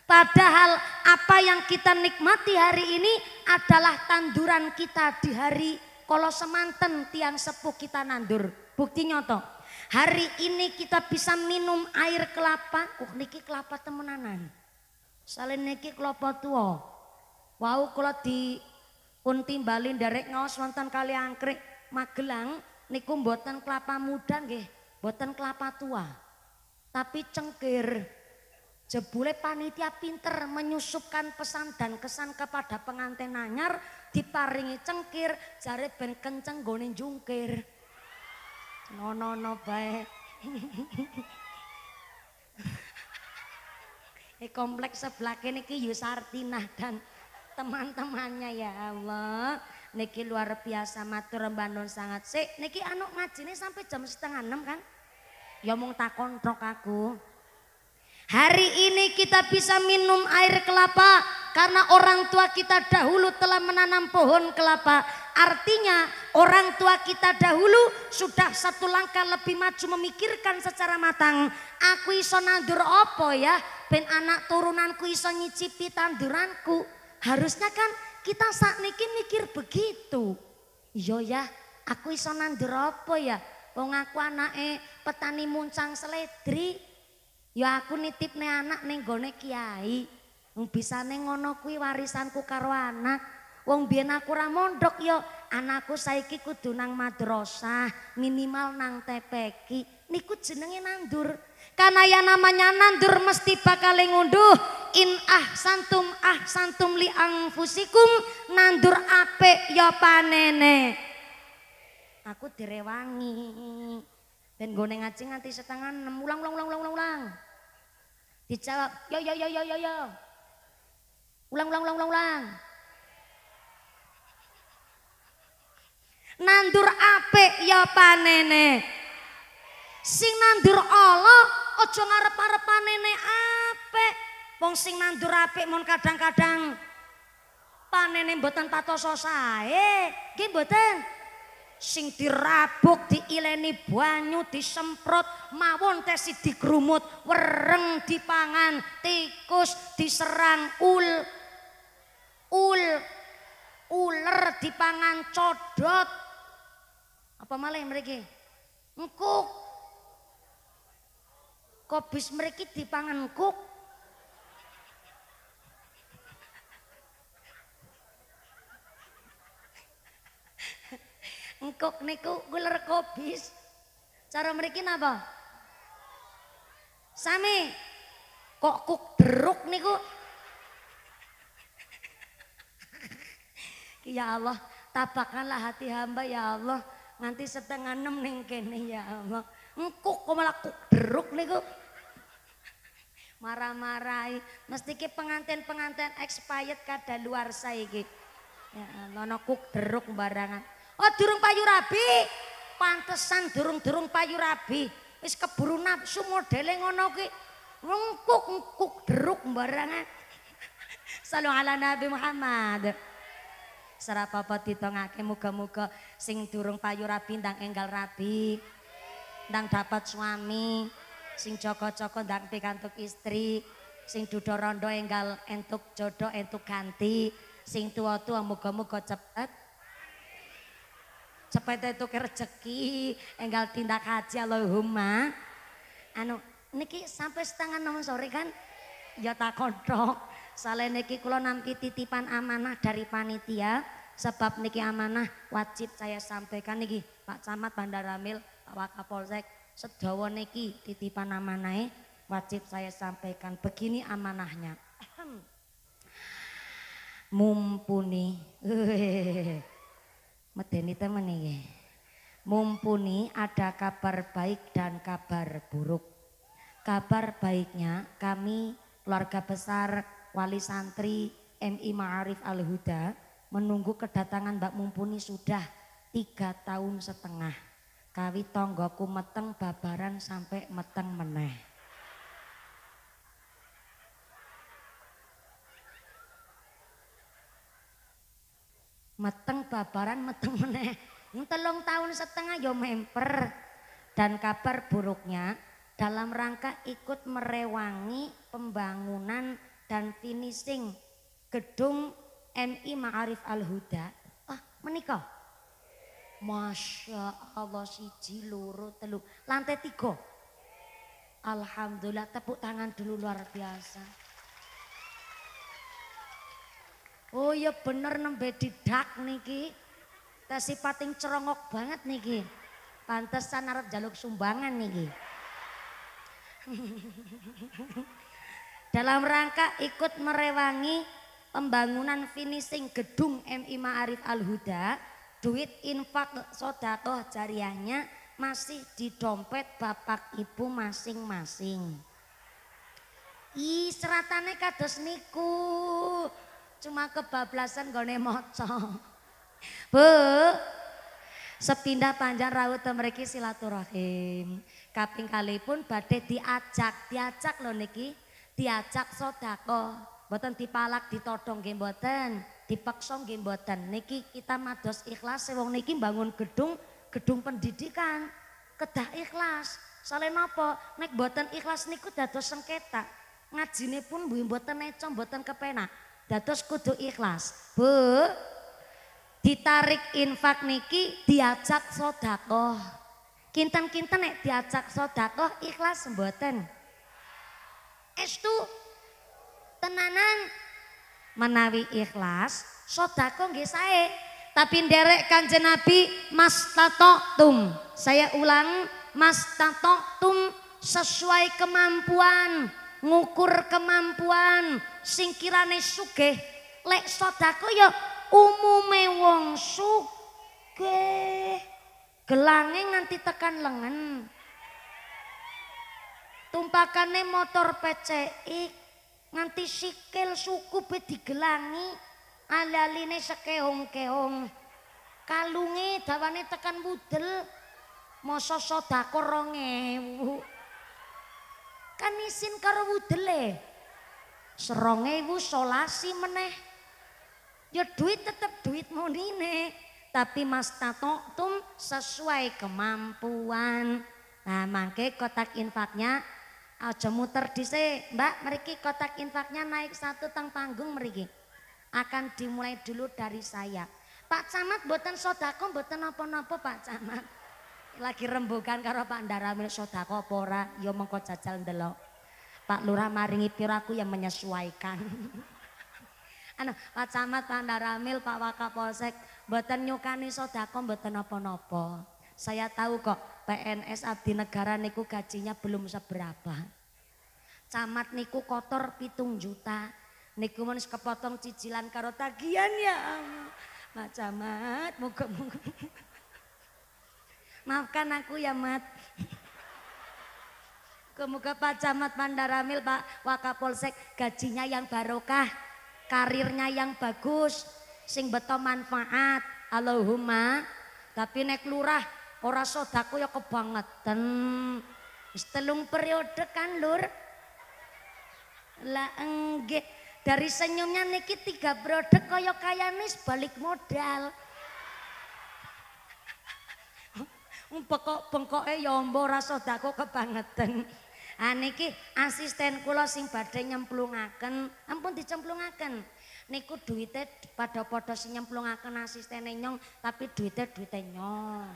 Padahal apa yang kita nikmati hari ini adalah tanduran kita di hari kalau semanten tiang sepuh kita nandur. Bukti nyoto. Hari ini kita bisa minum air kelapa. Kok oh, niki kelapa temenanan. Salin niki kelapa tua. Wow kalau di kunti balin dari ngawas wonten kali angkrik Magelang niku buatan kelapa muda nggih, buatan kelapa tua. Tapi cengkir. Jebule panitia pinter menyusupkan pesan dan kesan kepada pengantin anyar diparingi cengkir jare ben kenceng gonin jungkir nono no bae eh, kompleks sebelah kene ki Yusartinah ya dan teman-temannya ya Allah niki luar biasa matur mbanun sangat sik niki anu ngajine sampai jam setengah enam kan ya mung tak kontrok aku Hari ini kita bisa minum air kelapa karena orang tua kita dahulu telah menanam pohon kelapa Artinya orang tua kita dahulu sudah satu langkah lebih maju memikirkan secara matang. Aku iso nandur opo ya, ben anak turunanku iso nyicipi tanduranku. Harusnya kan kita saat niki mikir begitu. Iya ya, aku iso nandur opo ya. Wong aku petani muncang seledri. Ya aku nitip nih anak nih gone kiai. Bisa nih ngono kui warisanku karo anak. Wong biyen aku ora mondok ya anakku saiki kudu nang madrasah minimal nang TPQ niku jenenge nandur karena ya namanya nandur mesti bakal ngunduh in ah santum ah santum li angfusikum nandur ape ya panene aku direwangi ben gone ngaji nganti setengah enam ulang ulang ulang ulang ulang ulang dijawab yo yo yo yo yo yo ulang ulang ulang ulang ulang, ulang. Nandur apik ya panene. Sing nandur ala aja ngarep-arep panene apik. Wong sing nandur apik mon kadang-kadang panene mboten patoso sae. Nggih mboten. Sing dirabuk, diileni banyu, disemprot, mawon tesi digrumut, wereng dipangan, tikus diserang ul ul uler dipangan codot apa malah mereka ngkuk kobis mereka dipangan ngkuk ngkuk niku guler kobis cara mereka napa sami kok kuk deruk niku ya Allah tabakkanlah hati hamba ya Allah nanti setengah enam ning kene ya Allah. Engkuk kok malah kuk deruk niku. Marah-marahi, mesti ki pengantin-pengantin expired kada luar saya iki. Ya Allah, ono kuk deruk barangan. Oh, durung payu rabi. Pantesan durung-durung payu rabi. Wis keburu nafsu modele ngono ki. Engkuk engkuk deruk barangan. Sallu ala Nabi Muhammad. sarapapa apa ditongake muga-muga sing durung payu rabi ndang enggal rabi ndang dapat suami sing coko coko, ndang pikantuk istri sing dudo rondo enggal entuk jodoh entuk ganti sing tua-tua muga-muga cepet cepet itu rezeki enggal tindak haji Allahumma anu niki sampai setengah enam sore kan ya tak kodok Soalnya niki kula nanti titipan amanah dari panitia sebab niki amanah wajib saya sampaikan niki Pak Camat Bandaramil Pak Wakapolsek sedawa niki titipan amanah e, wajib saya sampaikan begini amanahnya mumpuni medeni temen ini mumpuni ada kabar baik dan kabar buruk kabar baiknya kami keluarga besar wali santri MI Ma'arif Al-Huda menunggu kedatangan Mbak Mumpuni sudah tiga tahun setengah. Kawi tonggoku meteng babaran sampai meteng meneh. Meteng babaran meteng meneh. Telung tahun setengah yo ya memper. Dan kabar buruknya dalam rangka ikut merewangi pembangunan dan finishing gedung NI Ma'arif Al-Huda. Wah, menikah. Masya Allah siji loro telu. Lantai tiga. Alhamdulillah tepuk tangan dulu luar biasa. Oh ya bener nembe didak niki. Tesi pating cerongok banget niki. Pantesan arep jaluk sumbangan niki. Dalam rangka ikut merewangi pembangunan finishing gedung MI Ma'arif Al-Huda, duit infak sodako jariahnya masih di dompet bapak ibu masing-masing. I seratane kados niku. Cuma kebablasan gone moco. Bu, sepindah panjang rawut mereka silaturahim. Kaping kali pun badai diajak, diajak lo niki, diajak sodako, Boten dipalak ditodong nggih mboten, dipaksa nggih mboten. Niki kita mados ikhlas wong niki bangun gedung, gedung pendidikan, kedah ikhlas. Soale napa? Nek mboten ikhlas niku dados sengketa. Ngajine pun mbuh mboten necom mboten kepenak. Dados kudu ikhlas. Bu, ditarik infak niki diajak sodakoh. Kinten-kinten nek diajak sodakoh ikhlas mboten. Estu tenanan menawi ikhlas sodako nggih sae tapi nderek kanjeng nabi mastatotum saya ulang mastatotum sesuai kemampuan ngukur kemampuan singkirane sugih lek sodako ya umume wong sugih gelange nganti tekan lengan tumpakane motor PCX nganti sikil suku be digelangi alaline sekehong-kehong kalunge dawane tekan budel masa sedako 2000 kan isin karo wudele 2000 solasi meneh ya duit tetep duit monine tapi mas tato tum sesuai kemampuan nah mangke kotak infaknya Aja muter sini, Mbak, meriki kotak infaknya naik satu tang panggung meriki. Akan dimulai dulu dari saya. Pak Camat buatan sodako, buatan apa-apa Pak Camat. Lagi rembukan karo Pak Ndaramil sodako pora, yo ya mengko jajal ndelok. Pak Lurah maringi piraku yang menyesuaikan. anu Pak Camat, Pak Ndaramil, Pak Wakapolsek, buatan nyukani sodako, buatan apa-apa. Saya tahu kok PNS abdi negara niku gajinya belum seberapa. Camat niku kotor pitung juta. Niku mun kepotong cicilan karo tagihan ya Mak camat, moga muka Maafkan aku ya mat. Kemuka Pak Camat Pandaramil, Pak Wakapolsek gajinya yang barokah, karirnya yang bagus, sing beto manfaat. Allahumma, tapi nek lurah ora sodaku ya kebangetan setelung periode kan lur lah enggak dari senyumnya niki tiga brode kaya kaya balik modal pokok bengkoknya ya rasa daku kebangetan aniki ah, asisten kula sing badhe nyemplungaken ampun dicemplungaken niku duitnya pada podo si nyemplungaken asistennya nyong tapi duitnya duitnya nyong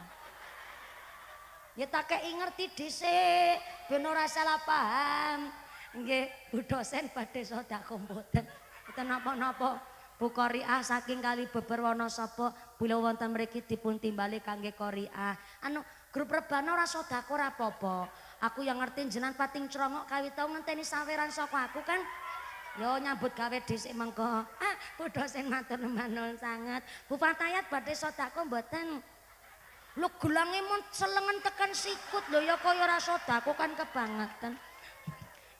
ya tak kei ngerti disik ben ora salah paham nggih Bu dosen badhe sedekah mboten kita napa-napa Bu Koriah saking kali beber wono sapa bila wonten mriki dipun timbali kangge Koriah anu grup rebana ora sedekah ora apa aku yang ngerti jenan pating crongok kawit tau ngenteni saweran soko aku kan Yo nyambut gawe dhisik mengko. Ah, Bu dosen matur manul sangat. Bu Fatayat badhe sedekah mboten? lu gelangnya mau selengan tekan sikut lo ya kaya rasa daku kan kebangetan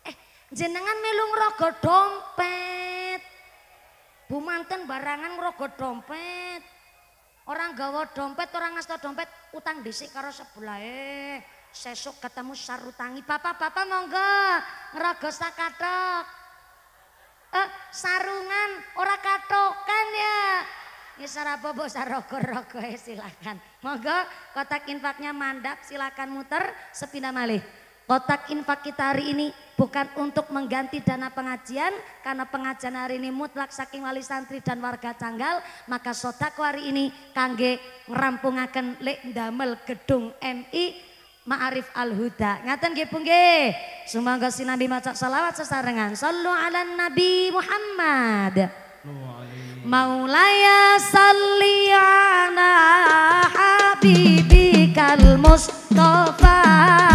eh jenengan melu ngerogo dompet bumanten barangan ngerogo dompet orang gawa dompet orang ngasih dompet utang disik karo sebelah eh sesuk ketemu sarutangi Bapak papa monggo ngerogo sakatok eh sarungan ora katokan ya Isara bobo saroko-roko ya silakan. Monggo kotak infaknya mandap silakan muter sepindah malih. Kotak infak kita hari ini bukan untuk mengganti dana pengajian karena pengajian hari ini mutlak saking wali santri dan warga Canggal maka sotak hari ini kangge akan lek damel gedung MI Ma'arif Al-Huda. ngatan nggih pun semoga si Nabi maca selawat sesarengan. Sallu ala Nabi Muhammad. Maulaya salli ala habibikal Mustafa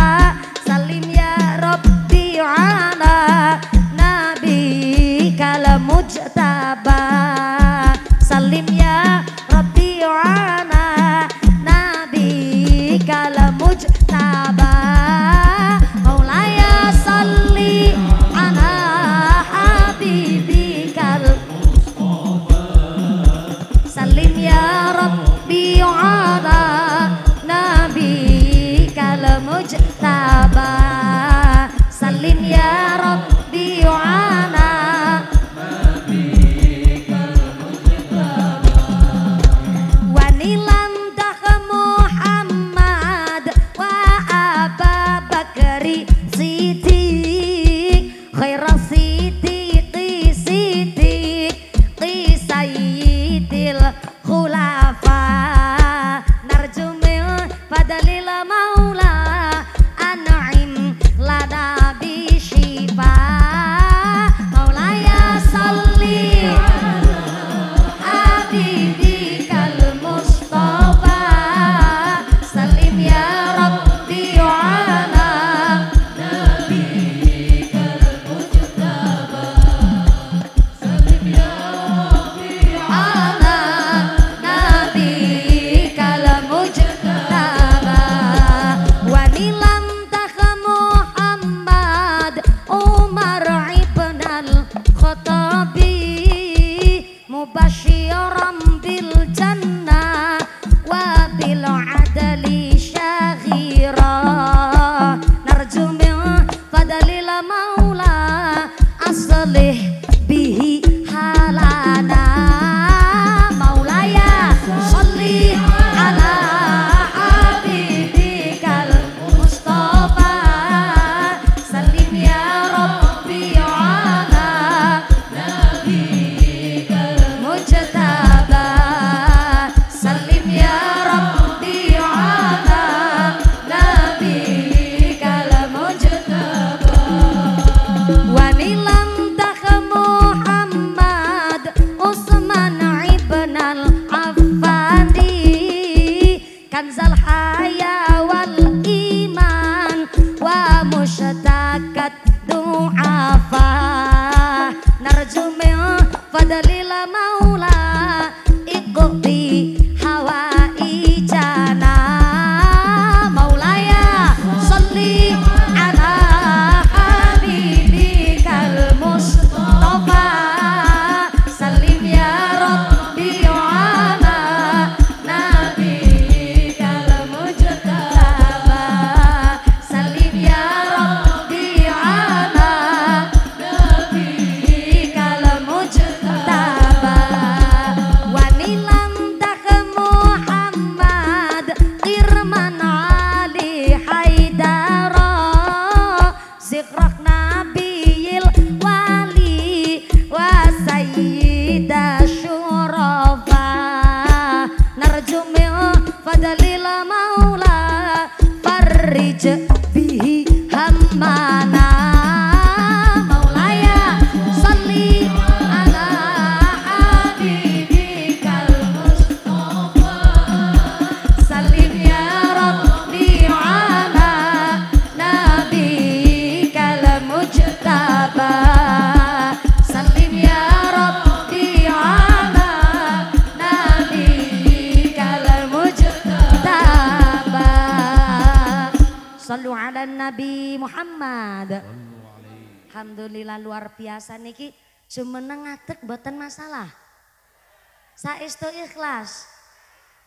ikhlas.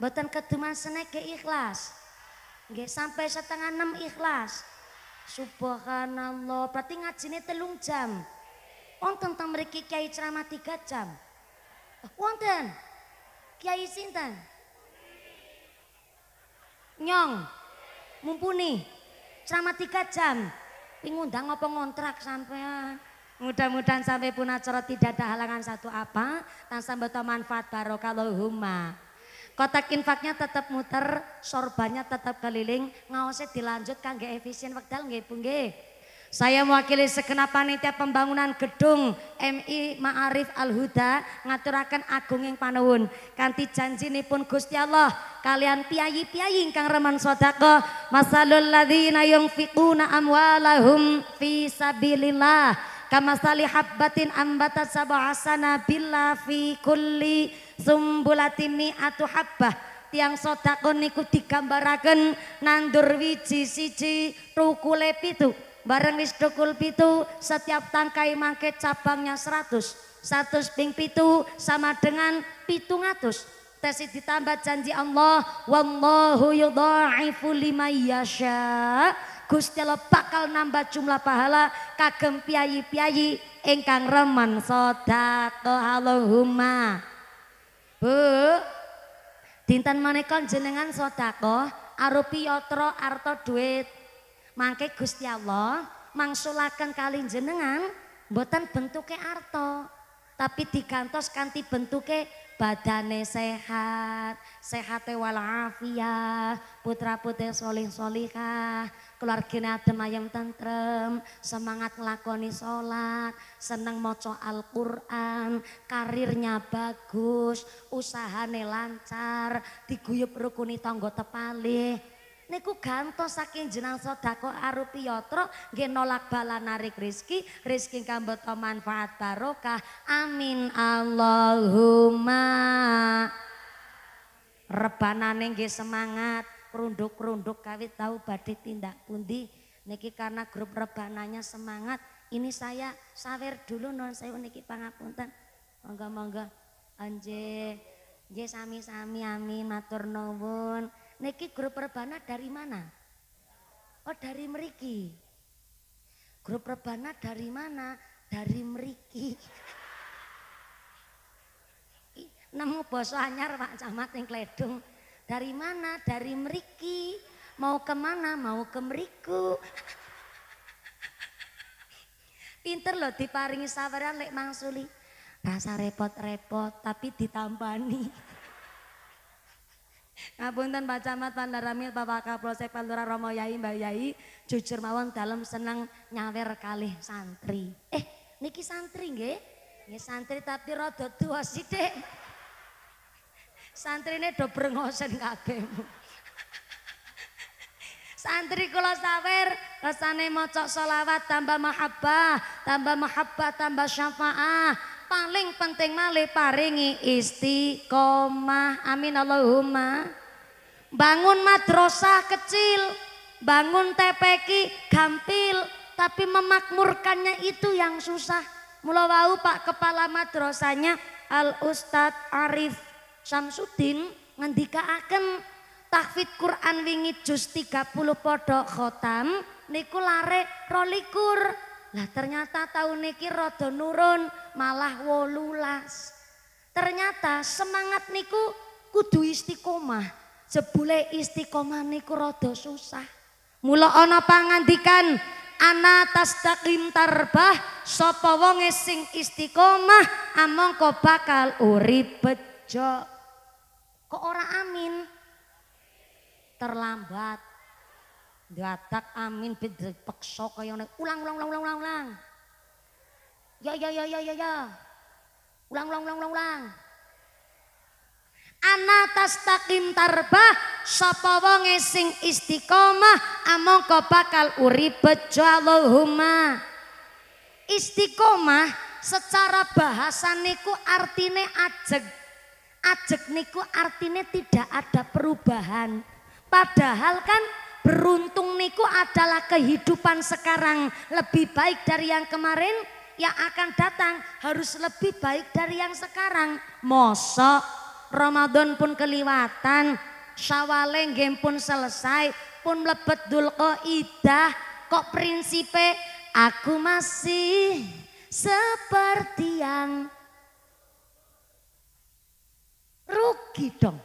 Boten keduman senek ke ikhlas. Nggih sampai setengah enam ikhlas. Subhanallah, berarti ngajine telung jam. Wonten tentang mereka kiai ceramah tiga jam. Wonten. Kiai sinten? Nyong. Mumpuni. Ceramah tiga jam. Pingundang apa ngontrak sampean? Mudah-mudahan sampai pun acara tidak ada halangan satu apa, tansah betul manfaat huma Kotak infaknya tetap muter, sorbannya tetap keliling, ngawasnya dilanjutkan gak efisien waktel nggih pun nggih. Saya mewakili segenap panitia pembangunan gedung MI Ma'arif Al-Huda ngaturakan agunging janji kanthi pun Gusti Allah kalian piayi-piayi ingkang reman sodako. masalul ladzina yunfiquna amwalahum fi sabilillah kama sali habbatin ambata sab'a sanabila fi kulli sumbulatin atu habbah tiang sodakon niku digambaraken nandur wiji siji rukule pitu bareng wis pitu setiap tangkai mangke cabangnya seratus, satu ping pitu sama dengan pitung atus tesi ditambah janji Allah wallahu yudha'ifu lima yasha' Gusti Allah bakal nambah jumlah pahala kagem piyayi piayi ingkang remen sedekah Allahumma. Bu, dinten menika jenengan sedekah arupi yatra arta duit. Mangke Gusti Allah mangsulaken kali jenengan mboten bentuke arta, tapi digantos kanthi bentuke badane sehat, sehate walafiat, putra-putri soleh-solihah. keluarga adem ayem tentrem, semangat ngelakoni sholat, seneng moco Al-Qur'an, karirnya bagus, usahane lancar, diguyup rukuni tonggo tepali Niku gantos saking jenang sodako arupi yotro genolak bala narik rizki rizki kambuto manfaat barokah. Amin Allahumma. rebanan nengge semangat runduk-runduk kawit tahu badhe tindak pundi niki karena grup rebananya semangat ini saya sawer dulu non saya niki pangapunten monggo monggo anje je sami-sami amin matur nuwun niki grup rebana dari mana oh dari meriki grup rebana dari mana dari meriki nemu basa anyar Pak Camat ing Kledung dari mana? Dari meriki. Mau kemana? Mau ke meriku. Pinter loh diparingi sabaran lek mangsuli. Rasa repot-repot tapi ditampani. Ngapunten Pak Camat Pandaramil Bapak Kapolsek Pantura Romo Yai Mbak Yai jujur mawon dalam senang nyawer kali santri. Eh niki santri nggih? Nggih santri tapi rada tuwa sithik ini udah brengosen kakekmu. Santri kula sawer rasane mocok solawat tambah mahabbah, tambah mahabbah tambah syafaah. Paling penting malih paringi istiqomah. Amin Allahumma. Bangun madrasah kecil, bangun TPQ gampil, tapi memakmurkannya itu yang susah. Mula wau Pak Kepala Madrasahnya Al Ustadz Arif Samsudin ngendikaaken tahfidz Quran wingi juz 30 podok khotam niku lare rolikur. Lah ternyata tahun niki rada nurun malah wolulas. Ternyata semangat niku kudu istiqomah. Jebule istiqomah niku rada susah. Mula ana pangandikan ana tasdaqim tarbah sapa wonge sing istiqomah amangka bakal urip bejo. kok ora amin terlambat datak amin bedre kaya ulang ulang ulang ulang ulang ya ya ya ya ya ulang ulang ulang ulang ulang anatas takim tarbah sapa wonge sing istiqomah amangka bakal urip bejo Allahumma istiqomah secara bahasa niku artine ajeg Ajek niku artinya tidak ada perubahan. Padahal kan beruntung niku adalah kehidupan sekarang lebih baik dari yang kemarin yang akan datang harus lebih baik dari yang sekarang. Mosok Ramadan pun keliwatan, syawaleng game pun selesai, pun ko idah kok prinsipe aku masih seperti yang rugi dong.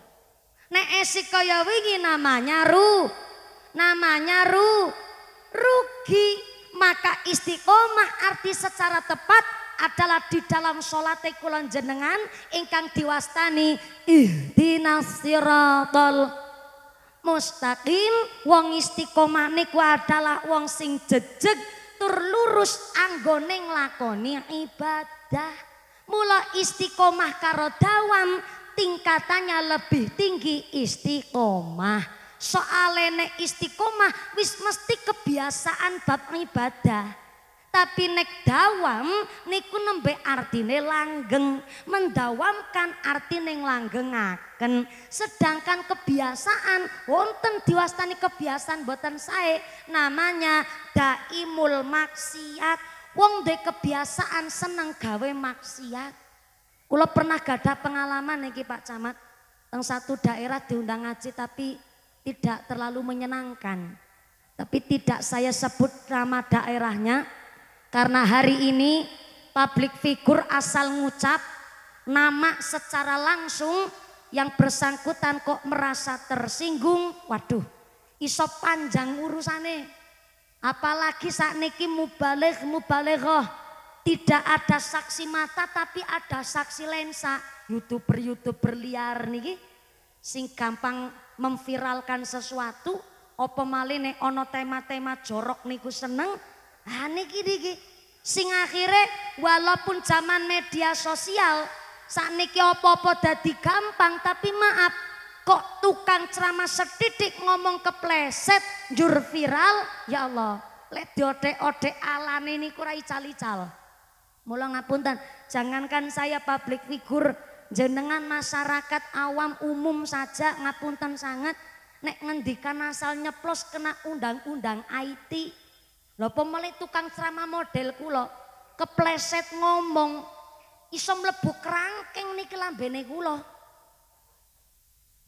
Nek esik kaya wingi namanya ru, namanya ru, rugi. Maka istiqomah arti secara tepat adalah di dalam sholat kulon jenengan ingkang diwastani ihdinas siratal mustaqim wong istiqomah niku adalah wong sing jejeg tur lurus anggone nglakoni ibadah mula istiqomah karo dawam tingkatannya lebih tinggi istiqomah. Soale istiqomah wis mesti kebiasaan bab ibadah. Tapi nek dawam niku nembe artine langgeng, mendawamkan artine langgengaken. Sedangkan kebiasaan wonten diwastani kebiasaan boten sae namanya daimul maksiat. Wong de kebiasaan seneng gawe maksiat. Kulo pernah gada pengalaman niki Pak Camat teng satu daerah diundang ngaji tapi tidak terlalu menyenangkan. Tapi tidak saya sebut nama daerahnya karena hari ini publik figur asal ngucap nama secara langsung yang bersangkutan kok merasa tersinggung. Waduh, iso panjang urusane. Apalagi saat niki mubalik Oh tidak ada saksi mata tapi ada saksi lensa. Youtuber-youtuber liar nih, sing gampang memviralkan sesuatu opo maline ono tema-tema jorok niku seneng. Ha ah, niki niki sing akhirnya walaupun zaman media sosial niki apa-apa dadi gampang tapi maaf kok tukang ceramah setitik ngomong kepleset jur viral ya Allah lek diodek ode alane niku ra ical-ical. Mula ngapunten, jangankan saya public figur, jenengan masyarakat awam umum saja ngapunten sangat nek ngendikan asal nyeplos kena undang-undang IT. Lho pemele tukang ceramah model kula kepleset ngomong iso mlebu kerangking niki lambene kula.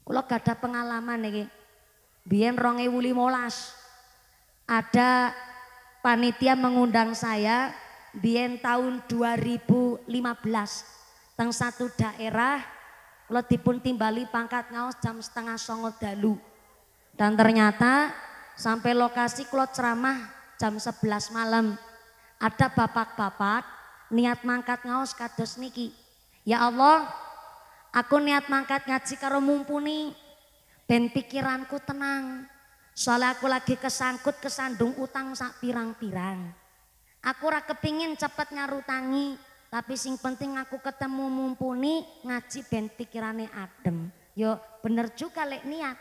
Kula gada pengalaman niki. Biyen 2015 ada panitia mengundang saya Bien tahun 2015 teng satu daerah kalau dipun timbali pangkat ngaos jam setengah songo dalu dan ternyata sampai lokasi kalau ceramah jam 11 malam ada bapak-bapak niat mangkat ngaos kados niki ya Allah aku niat mangkat ngaji karo mumpuni ben pikiranku tenang soalnya aku lagi kesangkut kesandung utang sak pirang-pirang Aku ora kepingin cepet ngarutangi, tapi sing penting aku ketemu mumpuni ngaji ben pikirane adem. Yo bener juga lek niat.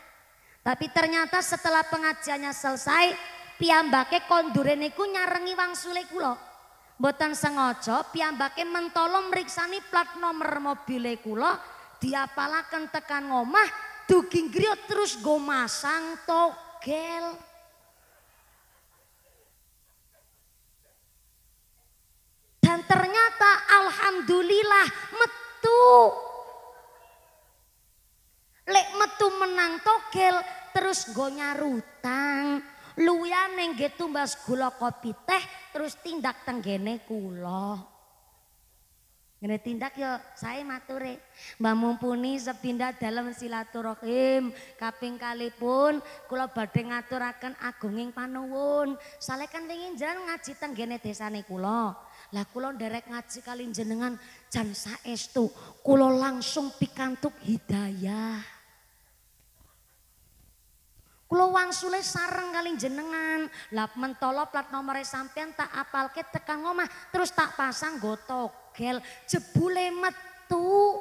Tapi ternyata setelah pengajiannya selesai, piyambake kondure niku nyarengi wangsule kula. Mboten sengaja piyambake mentolo mriksani plat nomor mobile kula, diapalaken tekan ngomah, dugi griya terus go masang togel. Dan ternyata alhamdulillah metu. Lek metu menang togel terus go nyarutang. Luya nengge tumbas gula kopi teh terus tindak tenggene kulo. Ngene tindak yo saya mature. Mbak Mumpuni sepindah dalam silaturahim kaping kalipun kula badhe ngaturaken agunging panuwun. Saleh kan pengin jalan ngaji tenggene desane kula. Lah kula nderek ngaji kali jenengan jan saestu, kula langsung pikantuk hidayah. Kulo wang sule sareng kali jenengan, lap mentolop plat nomor sampean tak apal ke tekan ngomah, terus tak pasang gotogel, jebule metu,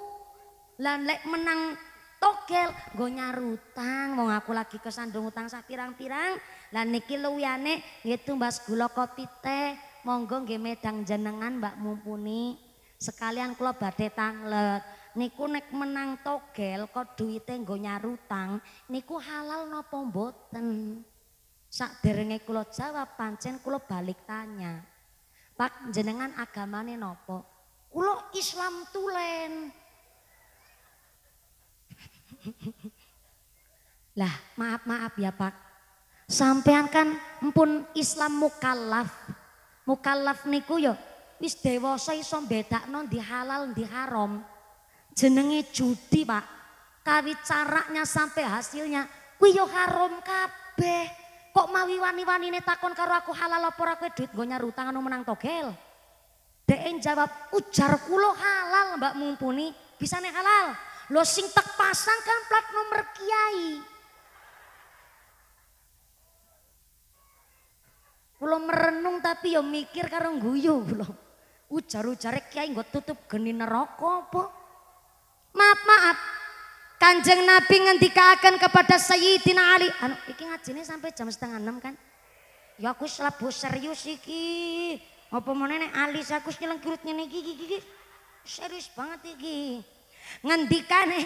lah lek menang togel, go utang, mau ngaku lagi kesandung utang sak pirang-pirang, lan niki luwiane, ngitung bas gula kopi monggo nggih medang jenengan Mbak Mumpuni sekalian kula badhe tanglet niku nek menang togel kok duwite nggo nyarutang niku halal napa mboten sakderenge kula jawab pancen kula balik tanya Pak jenengan agamane napa kula Islam tulen lah maaf maaf ya Pak sampean kan empun Islam mukallaf Mukallaf niku yo ya, wis dewasa iso bedakno di halal di haram. Jenenge judi, Pak. kawi caranya sampai hasilnya kuwi yo haram kabeh. Kok mawi wani-wanine takon karo aku halal apa ora kowe duit nggo nyaru tangan menang togel. Dek jawab, ujar kulo halal Mbak Mumpuni, bisane halal. Lo sing tak pasang kan plat nomor kiai. Kulo merenung tapi ya mikir karo guyu kulo. Ujar-ujare kiai nggo tutup geni neraka apa? Maaf, maaf. Kanjeng Nabi ngendikakan kepada Sayyidina Ali. Anu, iki ngajine sampai jam setengah enam kan? Ya aku selabu serius iki. Apa nenek alis aku nyeleng kirut ngene iki iki Serius banget iki. Ngendikane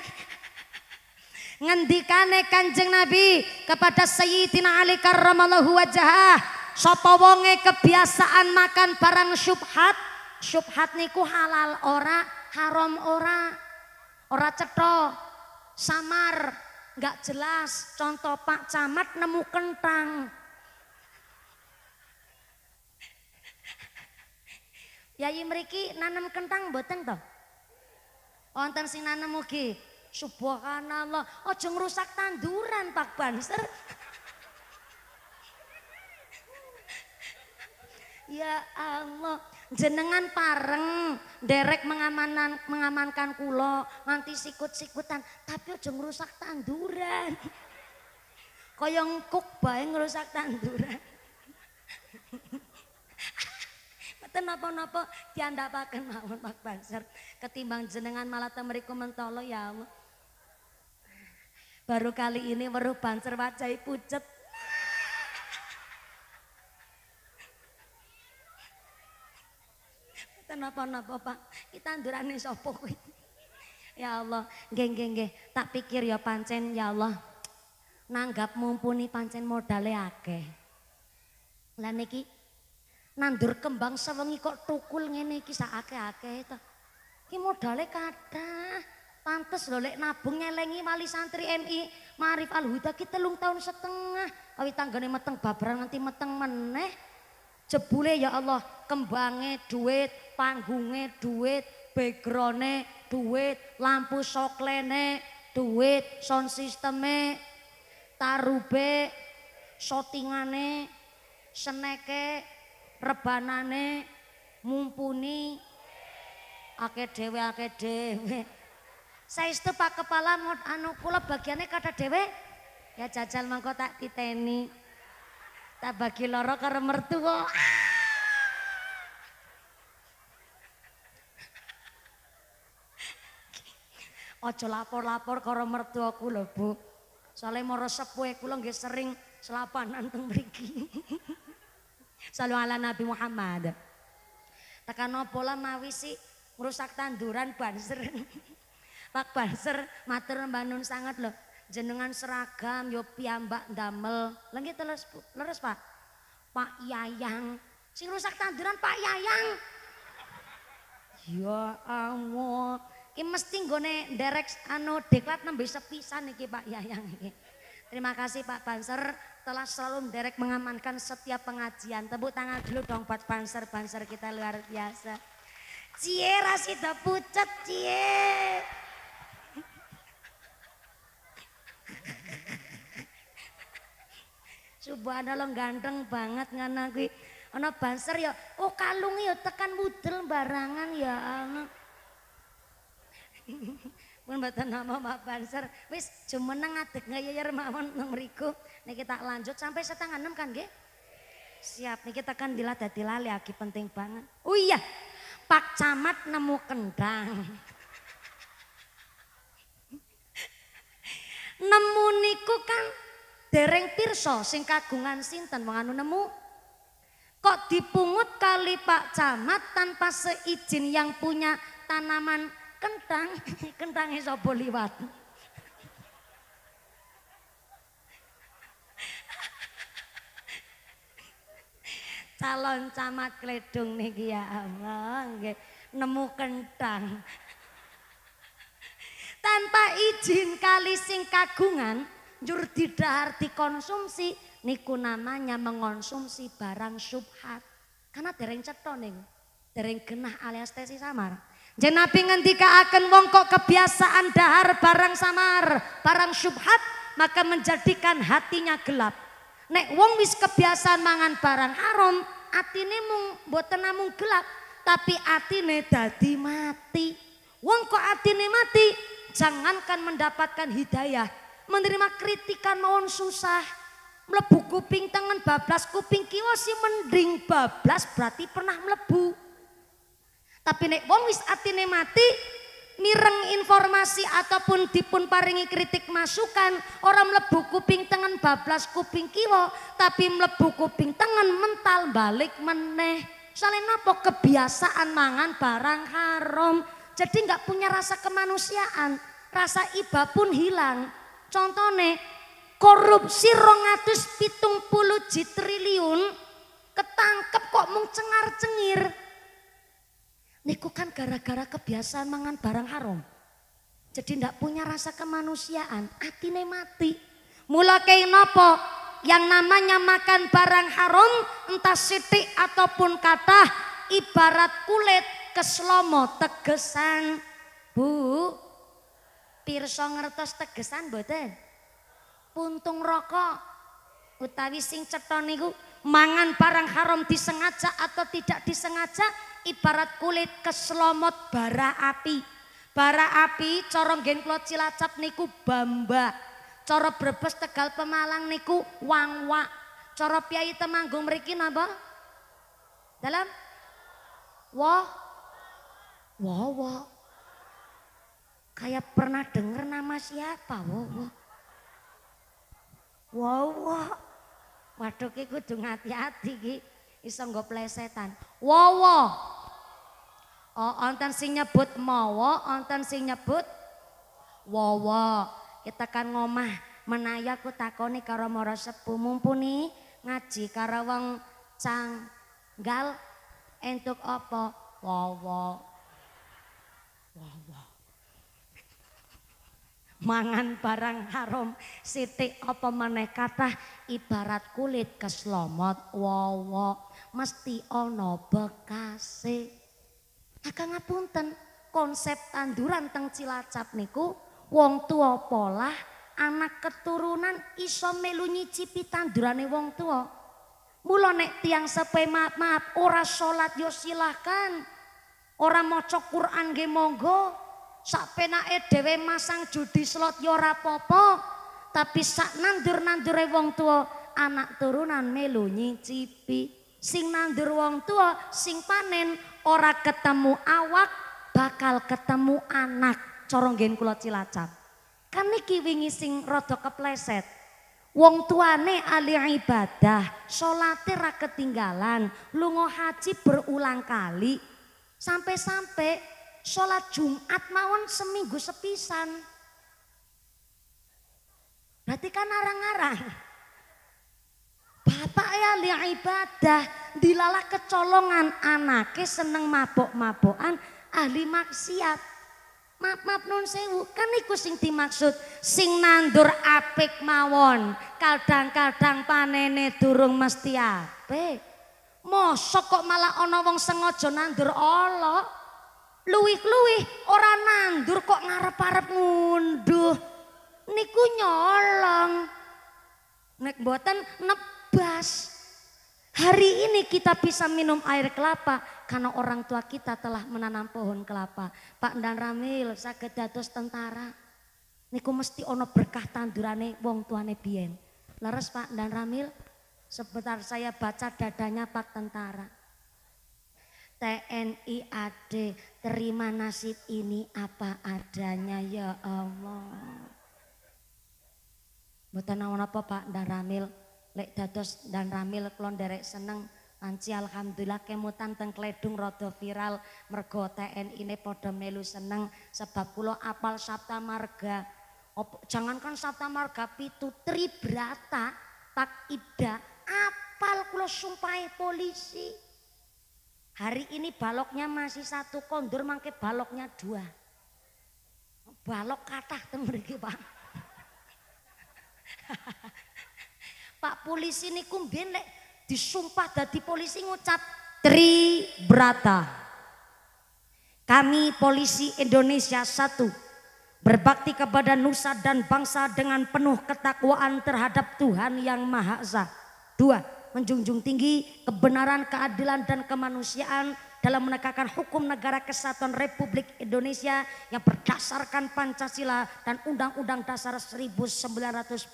ngendikane Kanjeng Nabi kepada Sayyidina Ali karramallahu wajah Sapa wonge kebiasaan makan barang syubhat, syubhat niku halal ora, haram ora. Ora cetha, samar, nggak jelas. Contoh Pak Camat nemu kentang. ya Yai mriki nanam kentang mboten to? Wonten sing nanam ugi. Subhanallah, aja ngrusak tanduran Pak Banser. Ya Allah, jenengan pareng derek mengamanan mengamankan kulo nganti sikut-sikutan, tapi aja ngerusak tanduran. Koyong kuk bae ngerusak tanduran. Mata napa-napa diandhapaken mawon Pak Banser, ketimbang jenengan malah temeriku mentolo ya Allah. Baru kali ini weruh Banser wajahi pucet. kenapa-napa pak kita andurane sopo kuwi ya Allah nggih nggih nggih tak pikir ya pancen ya Allah nanggap mumpuni pancen modale akeh lah niki nandur kembang sewengi kok tukul ngene iki sak akeh-akeh to iki modale kadah pantes lho lek nabung nyelengi wali santri MI Marif Al Huda ki tahun setengah awit tanggane meteng babaran nanti meteng meneh jebule ya Allah kembange duit panggunge duit backgrounde duit lampu soklene duit sound systeme tarube shotingane seneke rebanane mumpuni ake dhewe ake dhewe saestu pak kepala mod anu kula bagiane kata dhewe ya jajal mangko tak titeni tak bagi loro karo mertua ojo lapor-lapor karo mertua kula bu soalnya moro sepue kula nggih sering selapanan teng mriki Salu ala Nabi Muhammad tekan nopo mawi si ngerusak tanduran banser pak banser matur mbak nun sangat lho. jenengan seragam yo piyambak damel, lagi terus terus Pak. Pak Yayang, sing rusak tanduran Pak Yayang. Ya Allah, ki mesti gune derek ano deklat nembe sepisan iki Pak Yayang Terima kasih Pak Banser telah selalu derek mengamankan setiap pengajian. Tepuk tangan dulu dong pak Banser-Banser kita luar biasa. Cie Rasida pucet, cie. Subhanallah ganteng banget ngana gue, Ana banser ya, oh kalungi ya tekan mudel barangan ya pun Mun mboten nama Mbak Banser, wis jumeneng ngadeg nggak mawon nang mriku. Niki tak lanjut sampai setengah enam kan nggih? Siap, niki tekan dilat dadi lali aki penting banget. Oh iya, Pak Camat nemu kendang. nemu niku kan dereng pirsa sing kagungan sinten wong anu nemu kok dipungut kali Pak Camat tanpa seizin yang punya tanaman kentang kentang sapa liwat calon camat kledung nih ya Allah nemu kentang tanpa izin kali sing kagungan jur didahar dikonsumsi niku namanya mengonsumsi barang subhat karena dereng cetha ning dereng genah alias tesi samar jenapi akan wong kok kebiasaan dahar barang samar barang subhat maka menjadikan hatinya gelap nek wong wis kebiasaan mangan barang haram atine mung mboten namung gelap tapi atine dadi mati wong kok atine mati Jangankan mendapatkan hidayah, menerima kritikan mawon susah. Melebu kuping tangan bablas, kuping kiwa si mending bablas berarti pernah melebu. Tapi nek wong wis atine mati, mireng informasi ataupun dipun paringi kritik masukan orang melebu kuping tangan bablas kuping kiwa tapi melebu kuping tangan mental balik meneh soalnya napa kebiasaan mangan barang haram jadi nggak punya rasa kemanusiaan, rasa iba pun hilang. Contohnya korupsi rongatus pitung puluh triliun ketangkep kok mung cengar cengir. Niku kan gara-gara kebiasaan mangan barang haram. Jadi ndak punya rasa kemanusiaan, hati atine mati. Mula kayak nopo, yang namanya makan barang haram entah sitik ataupun kata ibarat kulit keslomo tegesan Bu pirsa ngertos tegesan boten puntung rokok utawi sing cetha niku mangan barang haram disengaja atau tidak disengaja ibarat kulit keslomot bara api bara api corong genklot cilacap niku bamba coro brebes tegal pemalang niku wangwa coro piai temanggung meriki napa dalam wah Wowo. Kayak pernah denger nama siapa Wowo. Wowo. Waduh ki kudu hati-hati ki. Iso nggo plesetan. Wowo. Oh, onten sing nyebut mawa, onten sing nyebut wowo. Kita kan ngomah menaya ku takoni karo mara sepuh mumpuni ngaji karo wong canggal entuk opo, wowo. Wah, Mangan barang haram sitik apa meneh kata ibarat kulit keslomot wowo mesti ana bekase. Kakang ngapunten, konsep tanduran teng Cilacap niku wong tua pola anak keturunan iso melu nyicipi tandurane wong tua Mula nek tiang sepe maaf maaf ora sholat yo silahkan Ora maca Quran nggih monggo, sakpenake dhewe masang judi slot ya ora apa tapi sak nandur-nandure wong tua anak turunan melu nyicipi. Sing nandur wong tua, sing panen ora ketemu awak bakal ketemu anak. corong ngen kula Cilacap. Kan niki wingi sing rada kepleset. Wong tuane ahli ibadah, salate ra ketinggalan, lungo haji berulang kali, Sampai-sampai sholat Jumat mawon seminggu sepisan. Berarti kan arang-arang. Bapak ya li ibadah dilalah kecolongan anaknya seneng mabok-mabokan ahli maksiat. Maaf maaf non sewu kan iku sing dimaksud sing nandur apik mawon kadang-kadang panene durung mesti apik. Mosok kok malah ana wong sengaja nandur ala. Luwih-luwih ora nandur kok ngarep-arep ngunduh. Niku nyolong. Nek mboten nebas. Hari ini kita bisa minum air kelapa karena orang tua kita telah menanam pohon kelapa. Pak dan Ramil saged dados tentara. Niku mesti ono berkah tandurane wong tuane biyen. Leres Pak dan Ramil, Sebentar saya baca dadanya Pak Tentara. TNI AD, terima nasib ini apa adanya ya Allah. Mboten naon apa Pak Dan Ramil, lek dados Dan Ramil klon derek seneng Panci alhamdulillah kemutan teng kledung rada viral mergo TNI ne podo melu seneng sebab kula apal Sapta marga. Op, jangankan Sapta marga pitu tribrata tak ida apal kula sumpahi polisi. Hari ini baloknya masih satu kondur mangke baloknya dua. Balok katah ten mriki, Pak. Pak polisi ini kumbin lek disumpah dadi polisi ngucap tri brata. Kami polisi Indonesia satu berbakti kepada nusa dan bangsa dengan penuh ketakwaan terhadap Tuhan yang Maha Esa. Dua, menjunjung tinggi kebenaran, keadilan, dan kemanusiaan dalam menegakkan hukum negara kesatuan Republik Indonesia yang berdasarkan Pancasila dan Undang-Undang Dasar 1945.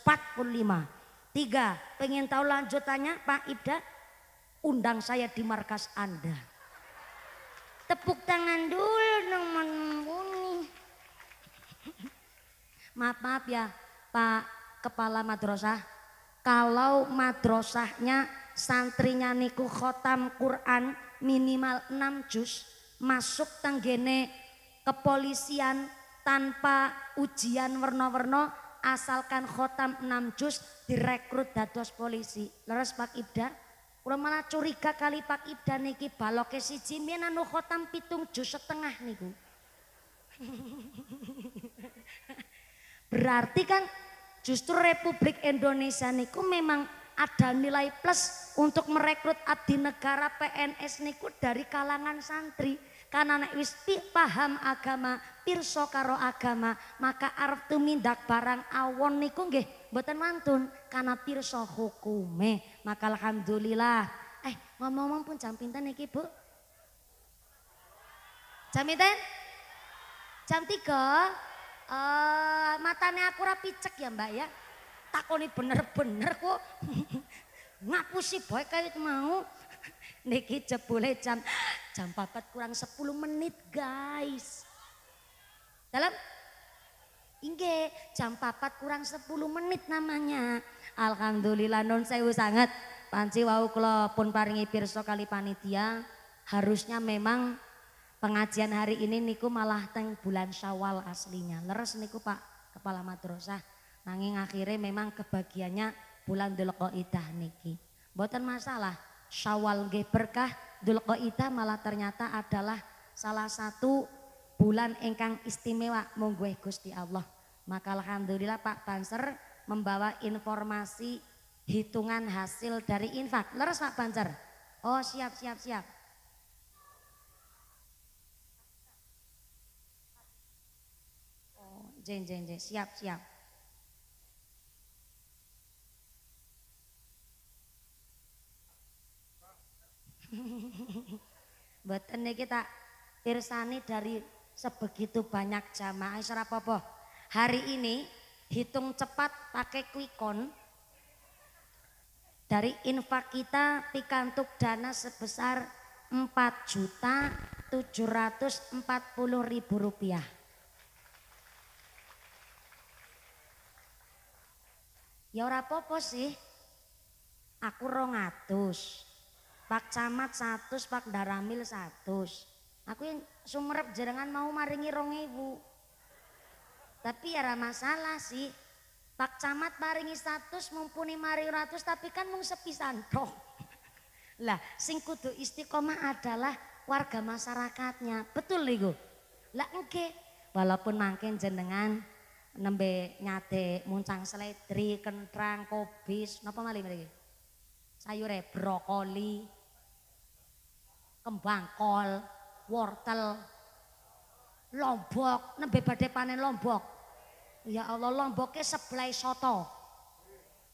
Tiga, pengen tahu lanjutannya Pak Ibda? Undang saya di markas Anda. Tepuk tangan dulu teman muni. Maaf-maaf ya Pak Kepala Madrasah kalau madrasahnya santrinya niku khotam Quran minimal 6 juz masuk tanggene kepolisian tanpa ujian werna-werna asalkan khotam 6 juz direkrut dados polisi. Leres Pak Ibda? Kula malah curiga kali Pak Ibda niki baloke siji mien anu khotam pitung juz setengah niku. Berarti kan Justru Republik Indonesia niku memang ada nilai plus untuk merekrut abdi negara PNS niku dari kalangan santri. Karena nek wis paham agama, pirso karo agama, maka arep tumindak barang awon niku nggih mboten mantun karena pirso hukume. Maka alhamdulillah. Eh, ngomong-ngomong pun jam pinten iki, Bu? Jam pinten? Jam 3. Eh, matanya aku rapi cek ya mbak ya. Takoni bener-bener kok. Ngapusi boy kayak mau. Niki jebule jam jam papat kurang 10 menit guys. Dalam Inge, jam papat kurang 10 menit namanya. Alhamdulillah non sewu sangat. Panci wau kula pun paringi pirsa kali panitia. Harusnya memang pengajian hari ini niku malah teng bulan Syawal aslinya. Leres niku Pak Kepala Madrasah. Nanging akhirnya memang kebagiannya bulan idah niki. Mboten masalah. Syawal nggih berkah, idah malah ternyata adalah salah satu bulan engkang istimewa monggo Gusti Allah. Maka alhamdulillah Pak Banser membawa informasi hitungan hasil dari infak. Leres Pak Banser? Oh siap siap siap. Jeng, jeng, jeng. Siap, siap. Betul niki kita pirsani dari sebegitu banyak jamaah serapopo. Hari ini hitung cepat pakai quick dari infak kita pikantuk dana sebesar 4 juta 740 ribu rupiah. Ya ora apa sih. Aku 200. Pak Camat 100, Pak Daramil 100. Aku yang sumerep jerengan mau maringi ibu. Tapi ya ora masalah sih. Pak Camat maringi 100 mumpuni mari 100 tapi kan mung sepi tok. Lah sing kudu istiqomah adalah warga masyarakatnya. Betul niku. Lah nggih, walaupun mangke jenengan nembe nyate muncang seledri kentrang kobis napa mali mriki sayure brokoli kembang kol wortel lombok nembe badhe panen lombok ya Allah lomboke sebelah soto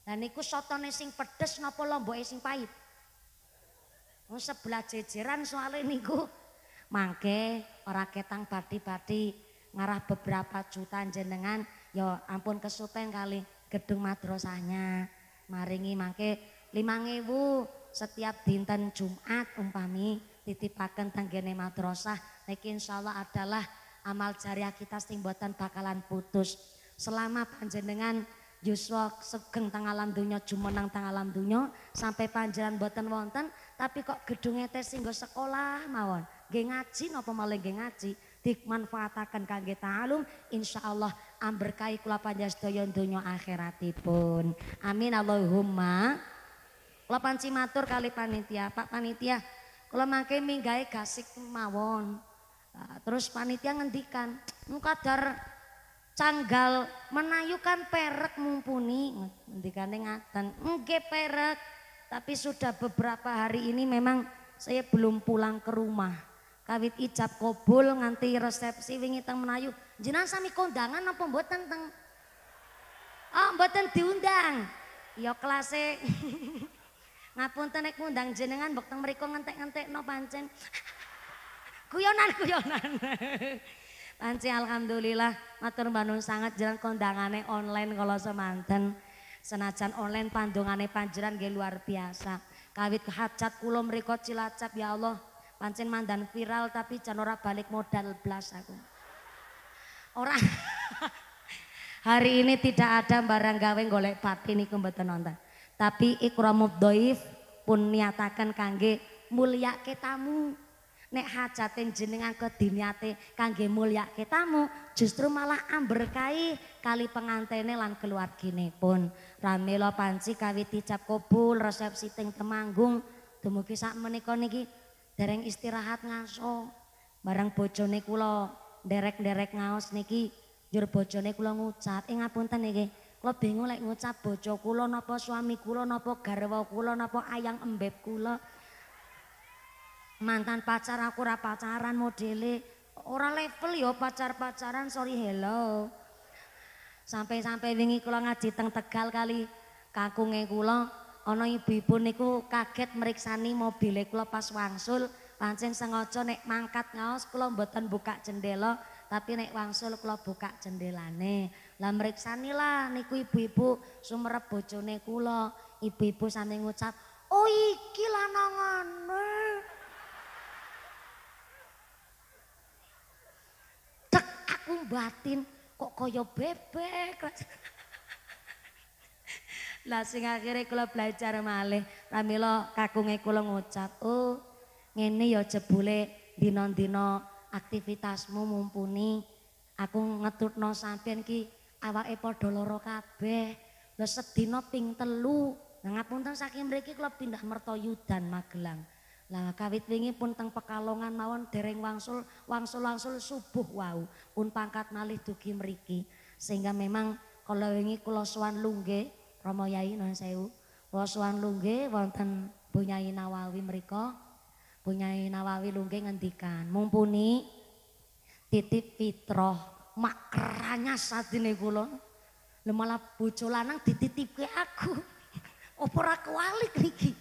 lan niku sotone sing pedes napa lomboke sing pahit oh, sebelah jejeran soalnya niku mangke ora ketang badi-badi ngarah beberapa juta jenengan ya ampun kesupen kali gedung madrasahnya maringi mangke lima ngewu setiap dinten Jumat umpami titipaken tanggene madrasah niki insyaallah adalah amal jariah kita sing buatan bakalan putus selama panjenengan yuswa segeng tang alam dunya jumenang tang alam dunya sampai panjalan buatan wonten tapi kok gedungnya teh sekolah mawon nggih ngaji napa malah nggih ngaji dimanfaataken kangge ta'alum insyaallah amberkahi kula panjenengan donya akhiratipun amin Allahumma kula panci matur kali panitia Pak panitia kula mangke minggai gasik mawon ah, terus panitia ngendikan mukadar canggal menayukan perek mumpuni ngendikan ngaten ngge perek tapi sudah beberapa hari ini memang saya belum pulang ke rumah kawit ijab kobul nganti resepsi wingi teng Menayu. jenang sami kondangan apa mboten teng Oh, mboten diundang. Ya kelase. ngapun tenek ngundang jenengan bok teng ngantek ngentek no pancen. kuyonan kuyonan Panci alhamdulillah matur banun sangat jalan kondangannya online kalau semanten. Senajan online pandungannya panjeran nggih luar biasa. Kawit hajat kulom mriku Cilacap ya Allah pancen mandan viral tapi jan balik modal belas aku. Orang hari ini tidak ada barang gawe golek pati ini kembali nonton. Tapi ikramud dhaif pun nyatakan kangge mulia ketamu Nek hajatin jenengan ke diniate kangge mulia ketamu justru malah amberkai kali pengantene lan keluargine pun. Ramelo panci kawit dicap kobul resepsi teng Temanggung dumugi sak menika niki dereng istirahat ngaso bareng bojone kula nderek-nderek ngaos niki jur bojone kula ngucap ing ngapunten niki kula bingung lek ngucap bojo kula napa suami kula napa garwa kula napa ayang embeb kula mantan pacar aku ora pacaran modele ora level ya pacar-pacaran sorry hello sampe sampe wingi kula ngaji teng Tegal kali kakunge kula ana ibu-ibu niku kaget meriksani mobile kula pas wangsul pancen sengaja nek mangkat ngaos kula mboten buka jendela tapi nek wangsul kula buka jendelane lah meriksani lah niku ibu-ibu sumerep bojone kula ibu-ibu sampe ngucap oh iki lanangane tek, aku batin kok kaya bebek Lah sing akhire kula belajar malih, pramila kakunge kula ngucap, "Oh, ngene ya jebule dina-dina aktivitasmu mumpuni aku ngeturno sampeyan ki awake padha lara kabeh. Lho sedina ping telu. nangapunten ngapunten saking mriki kula pindah Mertoyudan Magelang. Lah kawit wingi pun teng Pekalongan mawon dereng wangsul, wangsul-wangsul subuh wau pun pangkat malih dugi mriki sehingga memang kala wingi kula suwan lungguh Romo Yai non sewu Wosuan lungge wonten Bunyai Nawawi mereka Bunyai Nawawi lungge ngendikan Mumpuni titip fitroh makranya saat ini kulon malah bucu lanang dititip ke aku opera kewali kriki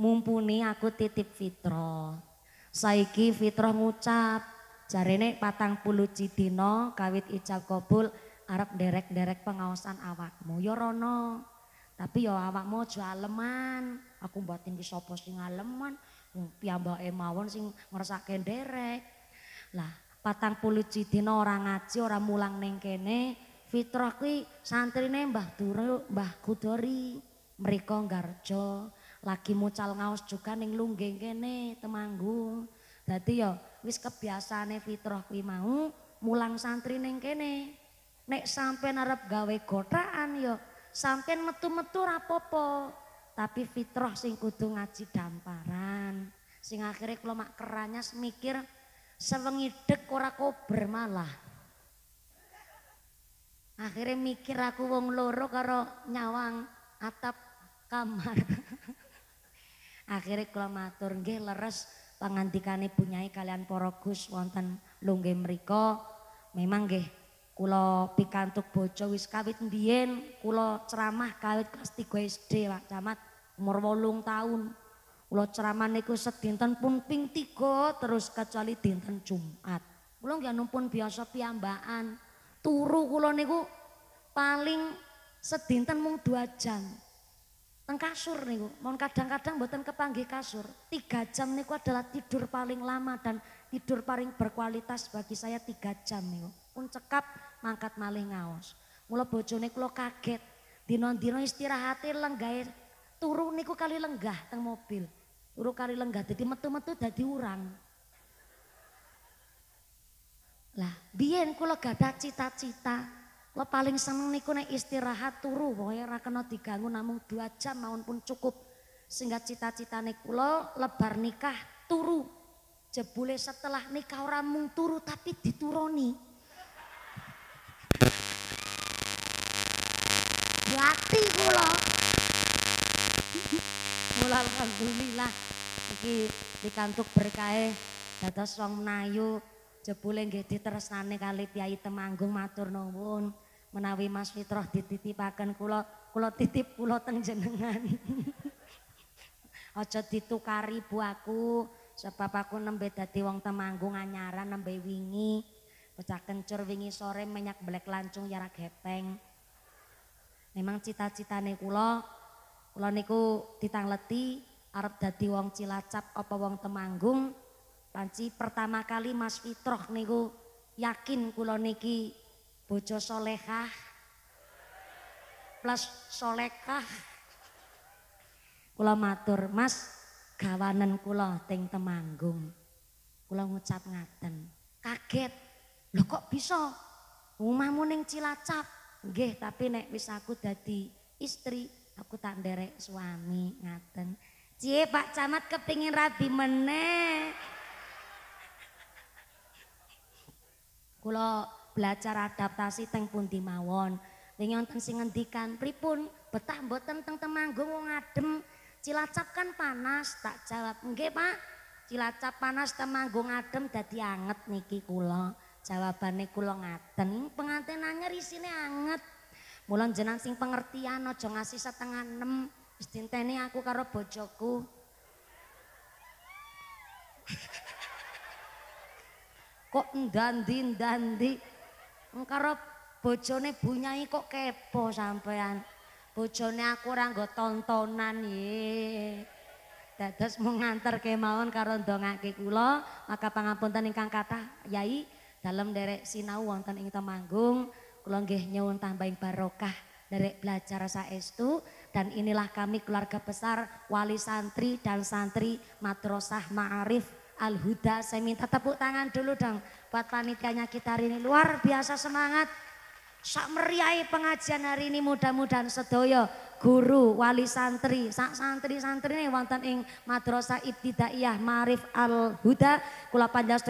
mumpuni aku titip fitro saiki fitro ngucap jarene patang puluh cidino kawit ijab kobul arep derek-derek pengawasan awakmu yo rono tapi yo awakmu aja aleman aku mbatin ki sapa sing aleman piyambake mawon sing ngrasake derek lah patang puluh cidina orang ngaji orang mulang neng kene fitrah kuwi santrine Mbah Duru Mbah Kudori mriko garjo lagi mucal ngaos juga ning lungging kene temanggung dadi yo wis kebiasane fitrah kuwi mau mulang santri neng kene Nek sampean arep gawe kotaan yo, ya, sampean metu-metu rapopo. Tapi fitrah sing kudu ngaji damparan. Sing akhirnya kalau mak keranya semikir sewengi dek ora kober malah. Akhirnya mikir aku wong loro karo nyawang atap kamar. Akhirnya kalau matur nggih leres pangandikane punyai kalian porokus Gus wonten meriko, Memang nggih kula pikantuk bojo wis kawit mbiyen kula ceramah kawit kelas 3 SD Pak Camat umur 8 tahun kula ceramah niku sedinten pun ping 3 terus kecuali dinten Jumat kula nggih numpun biasa piyambakan turu kula niku paling sedinten mung 2 jam teng kasur niku mohon kadang-kadang mboten kepanggih kasur 3 jam niku adalah tidur paling lama dan tidur paling berkualitas bagi saya 3 jam niku uncekap mangkat malih ngaos. Mula bojone kula kaget. dina dino istirahate lenggair, turu niku kali lenggah teng mobil. Turu kali lenggah dadi metu-metu dadi urang. Lah, biyen kula gadah cita-cita, kula paling seneng niku nek istirahat turu wae ora kena diganggu namung 2 jam maupun pun cukup. Sehingga cita-citane kula lebar nikah turu. Jebule setelah nikah ora mung turu tapi dituruni. Wati kula. Mula alhamdulillah iki dikantuk berkahe dados wong menayu jebule nggih ditresnane kali Kyai Temanggung matur nuwun menawi Mas Fitroh dititipaken kula kula titip kula teng jenengan. Aja ditukari bu aku sebab aku nembe dadi wong Temanggung anyaran nembe wingi Pecah kencur wingi sore minyak belek lancung yara gepeng. Memang cita-citane kula kula niku ditangleti arep dadi wong Cilacap apa wong Temanggung. Panci pertama kali Mas Fitroh niku yakin kula niki bojo solehah plus solekah. kulo matur, Mas kawanan kulo teng Temanggung. kulo ngucap ngaten. Kaget Lho kok bisa? Omahmu ning Cilacap. Nggih, tapi nek wis aku dadi istri, aku tak nderek suami ngaten. Cie Pak Camat kepingin rabi meneh. Kula belajar adaptasi teng pundi mawon. Ning wonten sing ngendikan, pripun betah mboten teng temanggung wong adem. Cilacap kan panas, tak jawab. Nggih, Pak. Cilacap panas, temanggung adem dadi anget niki kula. jawabane kula ngaten pengantin anyar isine anget mulan jenang sing pengertian aja ngasih setengah enam wis aku karo bojoku kok ndandi ndandi karo bojone bunyai kok kepo sampean bojone aku ora nggo tontonan ye dados mengantar nganter kemawon karo ndongake kula maka pangapunten ingkang kata yai Dalam derek sinau wonten ing Temanggung, kula nggih nyuwun tambahing barokah derek belajar saestu dan inilah kami keluarga besar wali santri dan santri madrasah ma'arif Al Huda. Saya minta tepuk tangan dulu dong buat panitianya kita hari ini luar biasa semangat. Sak meriai pengajian hari ini mudah-mudahan sedoyo guru, wali santri, sak santri-santri nih wonten ing Madrasah Ibtidaiyah Marif Al Huda kula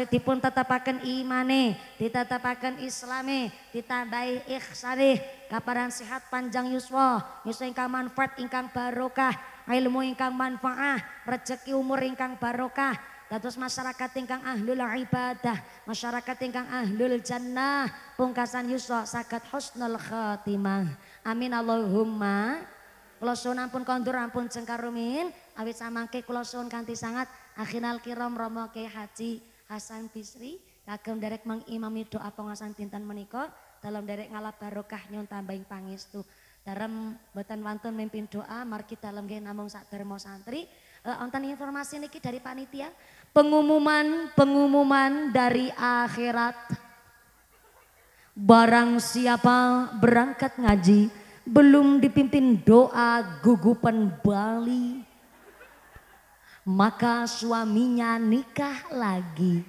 dipun tetepaken imane, ditetepaken islame, ditambahi ihsane, kaparan sehat panjang yuswa, yuswa ingkang manfaat ingkang barokah, ilmu ingkang manfaat, rezeki umur ingkang barokah, Dados masyarakat ingkang ahlul ibadah, masyarakat ingkang ahlul jannah, pungkasan yuswa sakat husnul khatimah. Amin Allahumma Kula suwun ampun kondur ampun cengkarumin, awit samangke kula suwun kanthi sangat akhinal kiram romo kehaji Haji Hasan Bisri kagem derek mengimami doa pengasan dinten menika dalam derek ngalap barokah nyun pangis pangestu dalam betan wonten mimpin doa margi dalam nggih namung sak santri eh, wonten informasi niki dari panitia pengumuman pengumuman dari akhirat barang siapa berangkat ngaji belum dipimpin doa gugupan Bali, maka suaminya nikah lagi.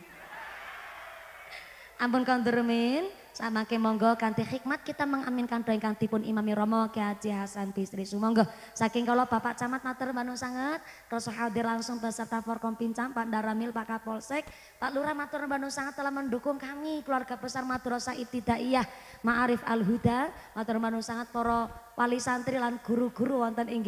Ampun termin, Samangke monggo kanthi hikmat kita mengaminkan doa ingkang dipun imami Romo Ki Haji Hasan Bisri Sumangga. Saking kalau Bapak Camat matur manung sanget, krasa hadir langsung beserta Forkom Pincang, Pak Daramil, Pak Kapolsek, Pak Lurah matur manung sangat telah mendukung kami keluarga besar Madrasah Ibtidaiyah Ma'arif Al Huda, matur manung sangat para wali santri lan guru-guru wonten ing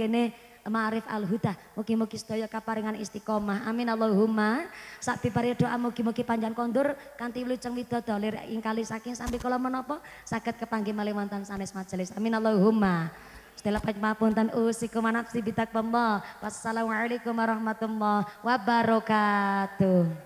Ma'arif Al-Huda. Mugi-mugi sedaya kaparingan istiqomah. Amin Allahumma. Sakti pari doa mugi-mugi panjang kondur kanthi wilujeng widodo lir ing kali saking sampai kala menapa saged kepanggih malih wonten sanes majelis. Amin Allahumma. Setelah panjmapunten usikum nafsi bitak pemba. Wassalamualaikum warahmatullahi wabarakatuh.